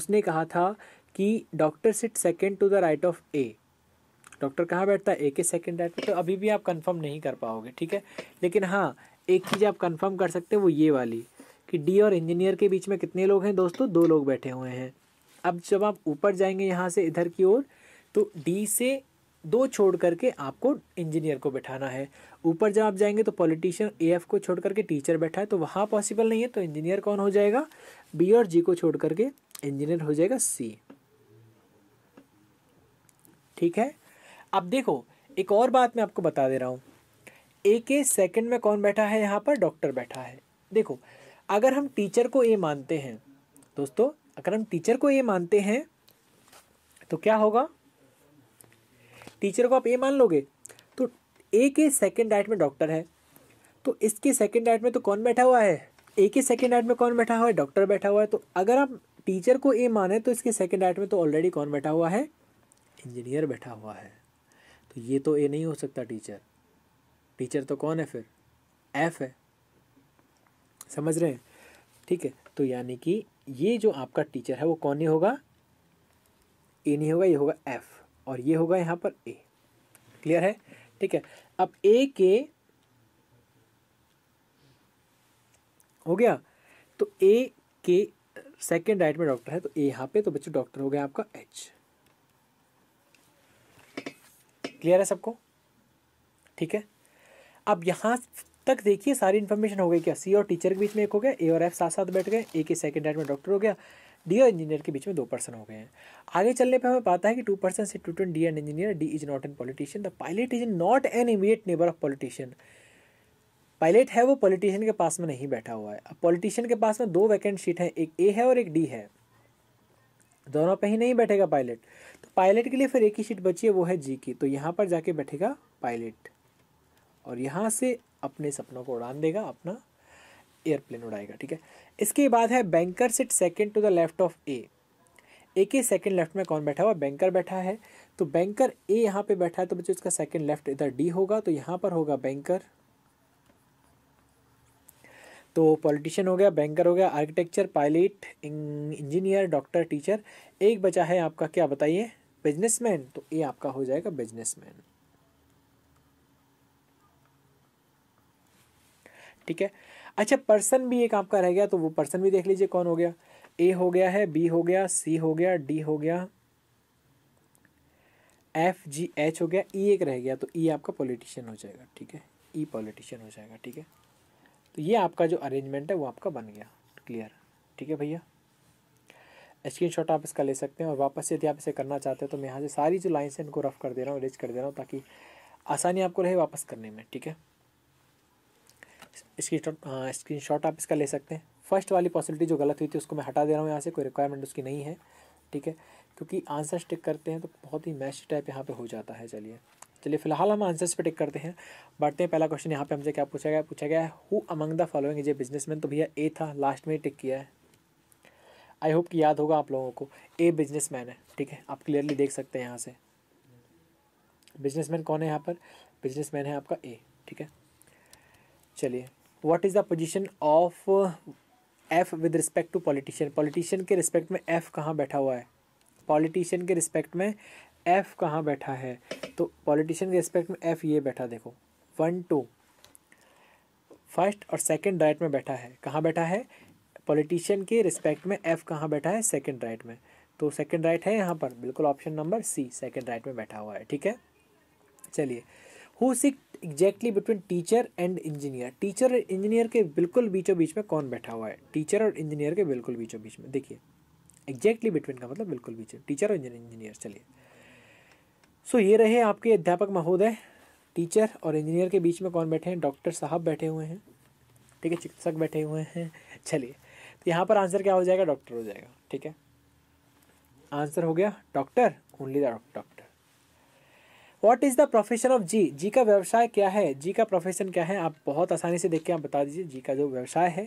[SPEAKER 1] उसने कहा था कि doctor sit second to the right of A doctor कहाँ बैठता है ए के सेकेंड राइट तो अभी भी आप कन्फर्म नहीं कर पाओगे ठीक है लेकिन हाँ एक चीज़ आप कन्फर्म कर सकते हैं वो ये वाली कि डी और इंजीनियर के बीच में कितने लोग हैं दोस्तों दो लोग बैठे हुए हैं अब जब आप ऊपर जाएंगे यहाँ से इधर की ओर तो डी से दो छोड़ करके आपको इंजीनियर को बैठाना है ऊपर जब आप जाएंगे तो पॉलिटिशियन ए एफ को छोड़ करके टीचर बैठा है तो वहाँ पॉसिबल नहीं है तो इंजीनियर कौन हो जाएगा बी और जी को छोड़ करके इंजीनियर हो जाएगा सी ठीक है अब देखो एक और बात मैं आपको बता दे रहा हूँ ए के सेकंड में कौन बैठा है यहाँ पर डॉक्टर बैठा है देखो अगर हम टीचर को ए मानते हैं दोस्तों अगर हम टीचर को ए मानते हैं तो क्या होगा टीचर को आप ए मान लोगे तो ए के सेकेंड डाइट में डॉक्टर है तो इसके सेकेंड डाइट में तो कौन बैठा हुआ है ए के सेकेंड डाइट में कौन बैठा हुआ है डॉक्टर बैठा हुआ है तो अगर आप टीचर को ए माने तो इसके सेकेंड डाइट में तो ऑलरेडी कौन बैठा हुआ है इंजीनियर बैठा हुआ है तो ये तो ए नहीं हो सकता टीचर टीचर तो कौन है फिर एफ है समझ रहे हैं ठीक है तो यानी कि ये जो आपका टीचर है वो कौन नहीं होगा ए नहीं होगा ये होगा एफ और ये होगा यहाँ पर ए क्लियर है ठीक है अब ए के हो गया तो ए के सेकेंड राइट में डॉक्टर है तो ए यहाँ पे तो बच्चों डॉक्टर हो गया आपका एच क्लियर है सबको ठीक है अब यहाँ तक देखिए सारी इन्फॉर्मेशन हो गई क्या सी और टीचर के बीच में एक हो गया ए और एफ साथ साथ बैठ गए ए के सेकंड हैंड में डॉक्टर हो गया डी और इंजीनियर के बीच में दो पर्सन हो गए हैं आगे चलने पे हमें पता है कि टू पर्सन से student D and engineer D is not an politician the pilot is not an immediate neighbour of politician pilot है वो पॉलिटिशियन के पास में नहीं बैठा हुआ है अब पॉलिटिशियन के पास में दो वैकेंट सीट है एक ए है और एक डी है दोनों पे ही नहीं बैठेगा पायलट तो पायलट के लिए फिर एक ही सीट बची है वो है जी की तो यहाँ पर जाके बैठेगा पायलट और यहाँ से अपने सपनों को उड़ान देगा अपना एयरप्लेन उड़ाएगा ठीक है इसके बाद है banker sit second to the left of A A के सेकेंड लेफ्ट में कौन बैठा हुआ बैंकर बैठा है तो बैंकर ए यहाँ पे बैठा है तो बच्चों इसका सेकेंड लेफ्ट इधर डी होगा तो यहाँ पर होगा बैंकर तो पॉलिटिशियन हो गया बैंकर हो गया architecture pilot engineer doctor teacher एक बचा है आपका क्या बताइए बिजनेसमैन तो ए आपका हो जाएगा बिजनेसमैन ठीक है अच्छा पर्सन भी एक आपका रह गया तो वो पर्सन भी देख लीजिए कौन हो गया ए हो गया है बी हो गया सी हो गया डी हो गया एफ जी एच हो गया ई e एक रह गया तो ई e आपका पॉलिटिशियन हो जाएगा ठीक है ई e पॉलिटिशियन हो जाएगा ठीक है तो ये आपका जो अरेंजमेंट है वो आपका बन गया क्लियर ठीक है भैया स्क्रीन शॉट आप इसका ले सकते हैं और वापस यदि आप इसे करना चाहते हैं तो मैं यहाँ से सारी जो लाइन्स हैं इनको रफ कर दे रहा हूँ अरेज कर दे रहा हूँ ताकि आसानी आपको रहे वापस करने में ठीक है स्क्रीन स्क्रीन शॉट आप इसका ले सकते हैं फर्स्ट वाली पॉसिबिलिटी जो गलत हुई थी उसको मैं हटा दे रहा हूँ यहाँ से कोई रिक्वायरमेंट उसकी नहीं है ठीक है क्योंकि आंसर टिक करते हैं तो बहुत ही मैच टाइप यहाँ पे हो जाता है चलिए चलिए फिलहाल हम आंसर्स पे टिक करते हैं बढ़ते हैं पहला क्वेश्चन यहाँ पे हमसे क्या पूछा गया पूछा गया है हु अमंग द फॉलोइंग ये बिजनेसमैन तो भैया ए था लास्ट में ही टिक किया है आई होप कि याद होगा आप लोगों को ए बिजनेसमैन है ठीक है आप क्लियरली देख सकते हैं यहाँ से बिजनेसमैन कौन है यहाँ पर बिजनेस है आपका ए ठीक है चलिए what is the position of F with respect to politician politician के रिस्पेक्ट में एफ़ कहाँ बैठा हुआ है पॉलिटिशियन के रिस्पेक्ट में एफ़ कहाँ बैठा है तो पॉलिटिशियन के रिस्पेक्ट में एफ़ ये बैठा देखो वन टू फर्स्ट और सेकंड राइट में बैठा है कहाँ बैठा है पॉलिटिशियन के रिस्पेक्ट में एफ़ कहाँ बैठा है सेकंड राइट में तो सेकंड राइट है यहाँ पर बिल्कुल option number C second right में बैठा हुआ है ठीक है चलिए who sit exactly between teacher and engineer teacher और इंजीनियर के बिल्कुल बीचों बीच में कौन बैठा हुआ है टीचर और इंजीनियर के बिल्कुल बीचों बीच में देखिए एग्जैक्टली बिटवीन का मतलब बिल्कुल बीच टीचर और इंजीनियर चलिए सो ये रहे आपके अध्यापक महोदय टीचर और इंजीनियर के बीच में कौन बैठे हैं डॉक्टर साहब बैठे हुए हैं ठीक है चिकित्सक बैठे हुए हैं चलिए तो यहाँ पर आंसर क्या हो जाएगा डॉक्टर हो जाएगा ठीक है आंसर हो गया doctor only the doctor what is the profession of G G का व्यवसाय क्या है जी का प्रोफेशन क्या है आप बहुत आसानी से देख के आप बता दीजिए जी का जो व्यवसाय है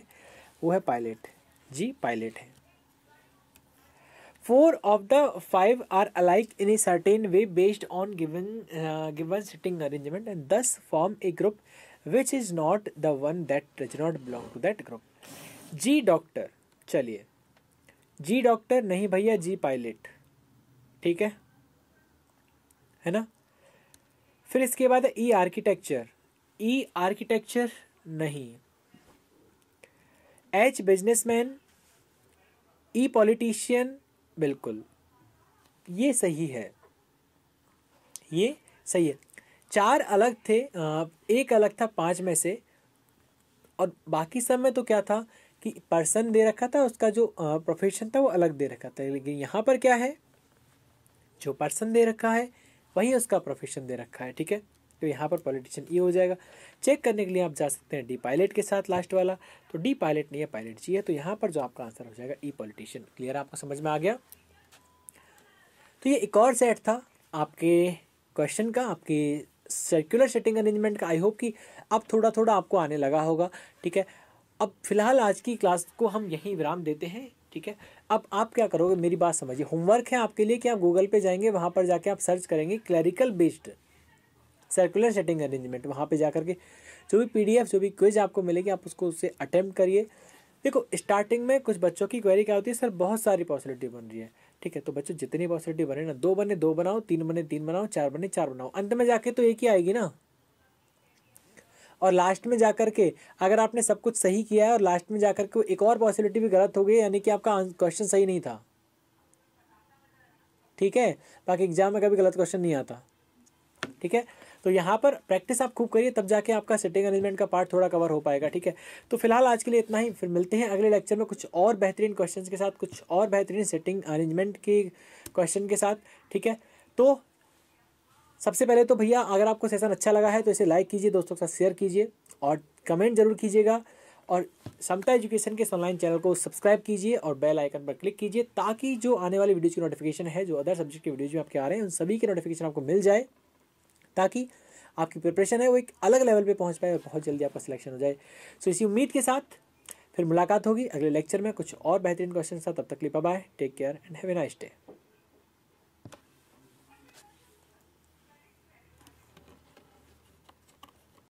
[SPEAKER 1] वो है पायलट जी पायलट है four of the five are alike in a certain way based on given given sitting arrangement and thus form a group which is not the one that does not belong to that group G doctor चलिए G doctor नहीं भैया जी pilot ठीक है है ना फिर इसके बाद ई आर्किटेक्चर ई आर्किटेक्चर नहीं एच बिजनेसमैन ई पॉलिटिशियन बिल्कुल ये सही है ये सही है चार अलग थे एक अलग था पांच में से और बाकी सब में तो क्या था कि पर्सन दे रखा था उसका जो प्रोफेशन था वो अलग दे रखा था लेकिन यहाँ पर क्या है जो पर्सन दे रखा है वही उसका प्रोफेशन दे रखा है ठीक है तो यहाँ पर पॉलिटिशियन ई e हो जाएगा चेक करने के लिए आप जा सकते हैं डी पायलट के साथ लास्ट वाला तो डी पायलट नहीं है पायलट जी है तो यहाँ पर जो आपका आंसर हो जाएगा ई पॉलिटिशियन क्लियर आपको समझ में आ गया तो ये एक और सेट था आपके क्वेश्चन का आपके सर्कुलर सेटिंग अरेंजमेंट का आई होप कि अब थोड़ा थोड़ा आपको आने लगा होगा ठीक है अब फिलहाल आज की क्लास को हम यहीं विराम देते हैं ठीक है अब आप क्या करोगे मेरी बात समझिए होमवर्क है आपके लिए कि आप गूगल पे जाएंगे वहाँ पर जाके आप सर्च करेंगे clerical based circular setting arrangement वहाँ पे जा के जो भी पीडीएफ जो भी क्विज आपको मिलेगी आप उसको उससे अटैम्प्ट करिए देखो स्टार्टिंग में कुछ बच्चों की क्वेरी क्या होती है सर बहुत सारी पॉसिबिलिटी बन रही है ठीक है तो बच्चों जितनी पॉसिबिलिटी बने ना दो बने दो बनाओ तीन बने तीन बनाओ चार बने चार बनाओ अंत में जाके तो एक ही आएगी ना और लास्ट में जा के अगर आपने सब कुछ सही किया है और लास्ट में जाकर के एक और पॉसिबिलिटी भी गलत हो गई यानी कि आपका क्वेश्चन सही नहीं था ठीक है बाकी एग्जाम में कभी गलत क्वेश्चन नहीं आता ठीक है तो यहाँ पर प्रैक्टिस आप खूब करिए तब जाके आपका सिटिंग अरेंजमेंट का पार्ट थोड़ा कवर हो पाएगा ठीक है तो फिलहाल आज के लिए इतना ही फिर मिलते हैं अगले लेक्चर में कुछ और बेहतरीन क्वेश्चन के साथ कुछ और बेहतरीन सिटिंग अरेंजमेंट के क्वेश्चन के साथ ठीक है तो सबसे पहले तो भैया अगर आपको सेशन अच्छा लगा है तो इसे लाइक कीजिए दोस्तों के साथ शेयर कीजिए और कमेंट जरूर कीजिएगा और समता एजुकेशन के ऑनलाइन चैनल को सब्सक्राइब कीजिए और बेल आइकन पर क्लिक कीजिए ताकि जो आने वाली वीडियोज़ की नोटिफिकेशन है जो अदर सब्जेक्ट की वीडियोज़ में आपके आ रहे हैं उन सभी की नोटिफिकेशन आपको मिल जाए ताकि आपकी प्रिपरेशन है वो एक अलग लेवल पे पहुंच पाए और बहुत जल्दी आपका सिलेक्शन हो जाए सो इसी उम्मीद के साथ फिर मुलाकात होगी अगले लेक्चर में कुछ और बेहतरीन क्वेश्चन था तब तक लिपा bye take care and have a nice day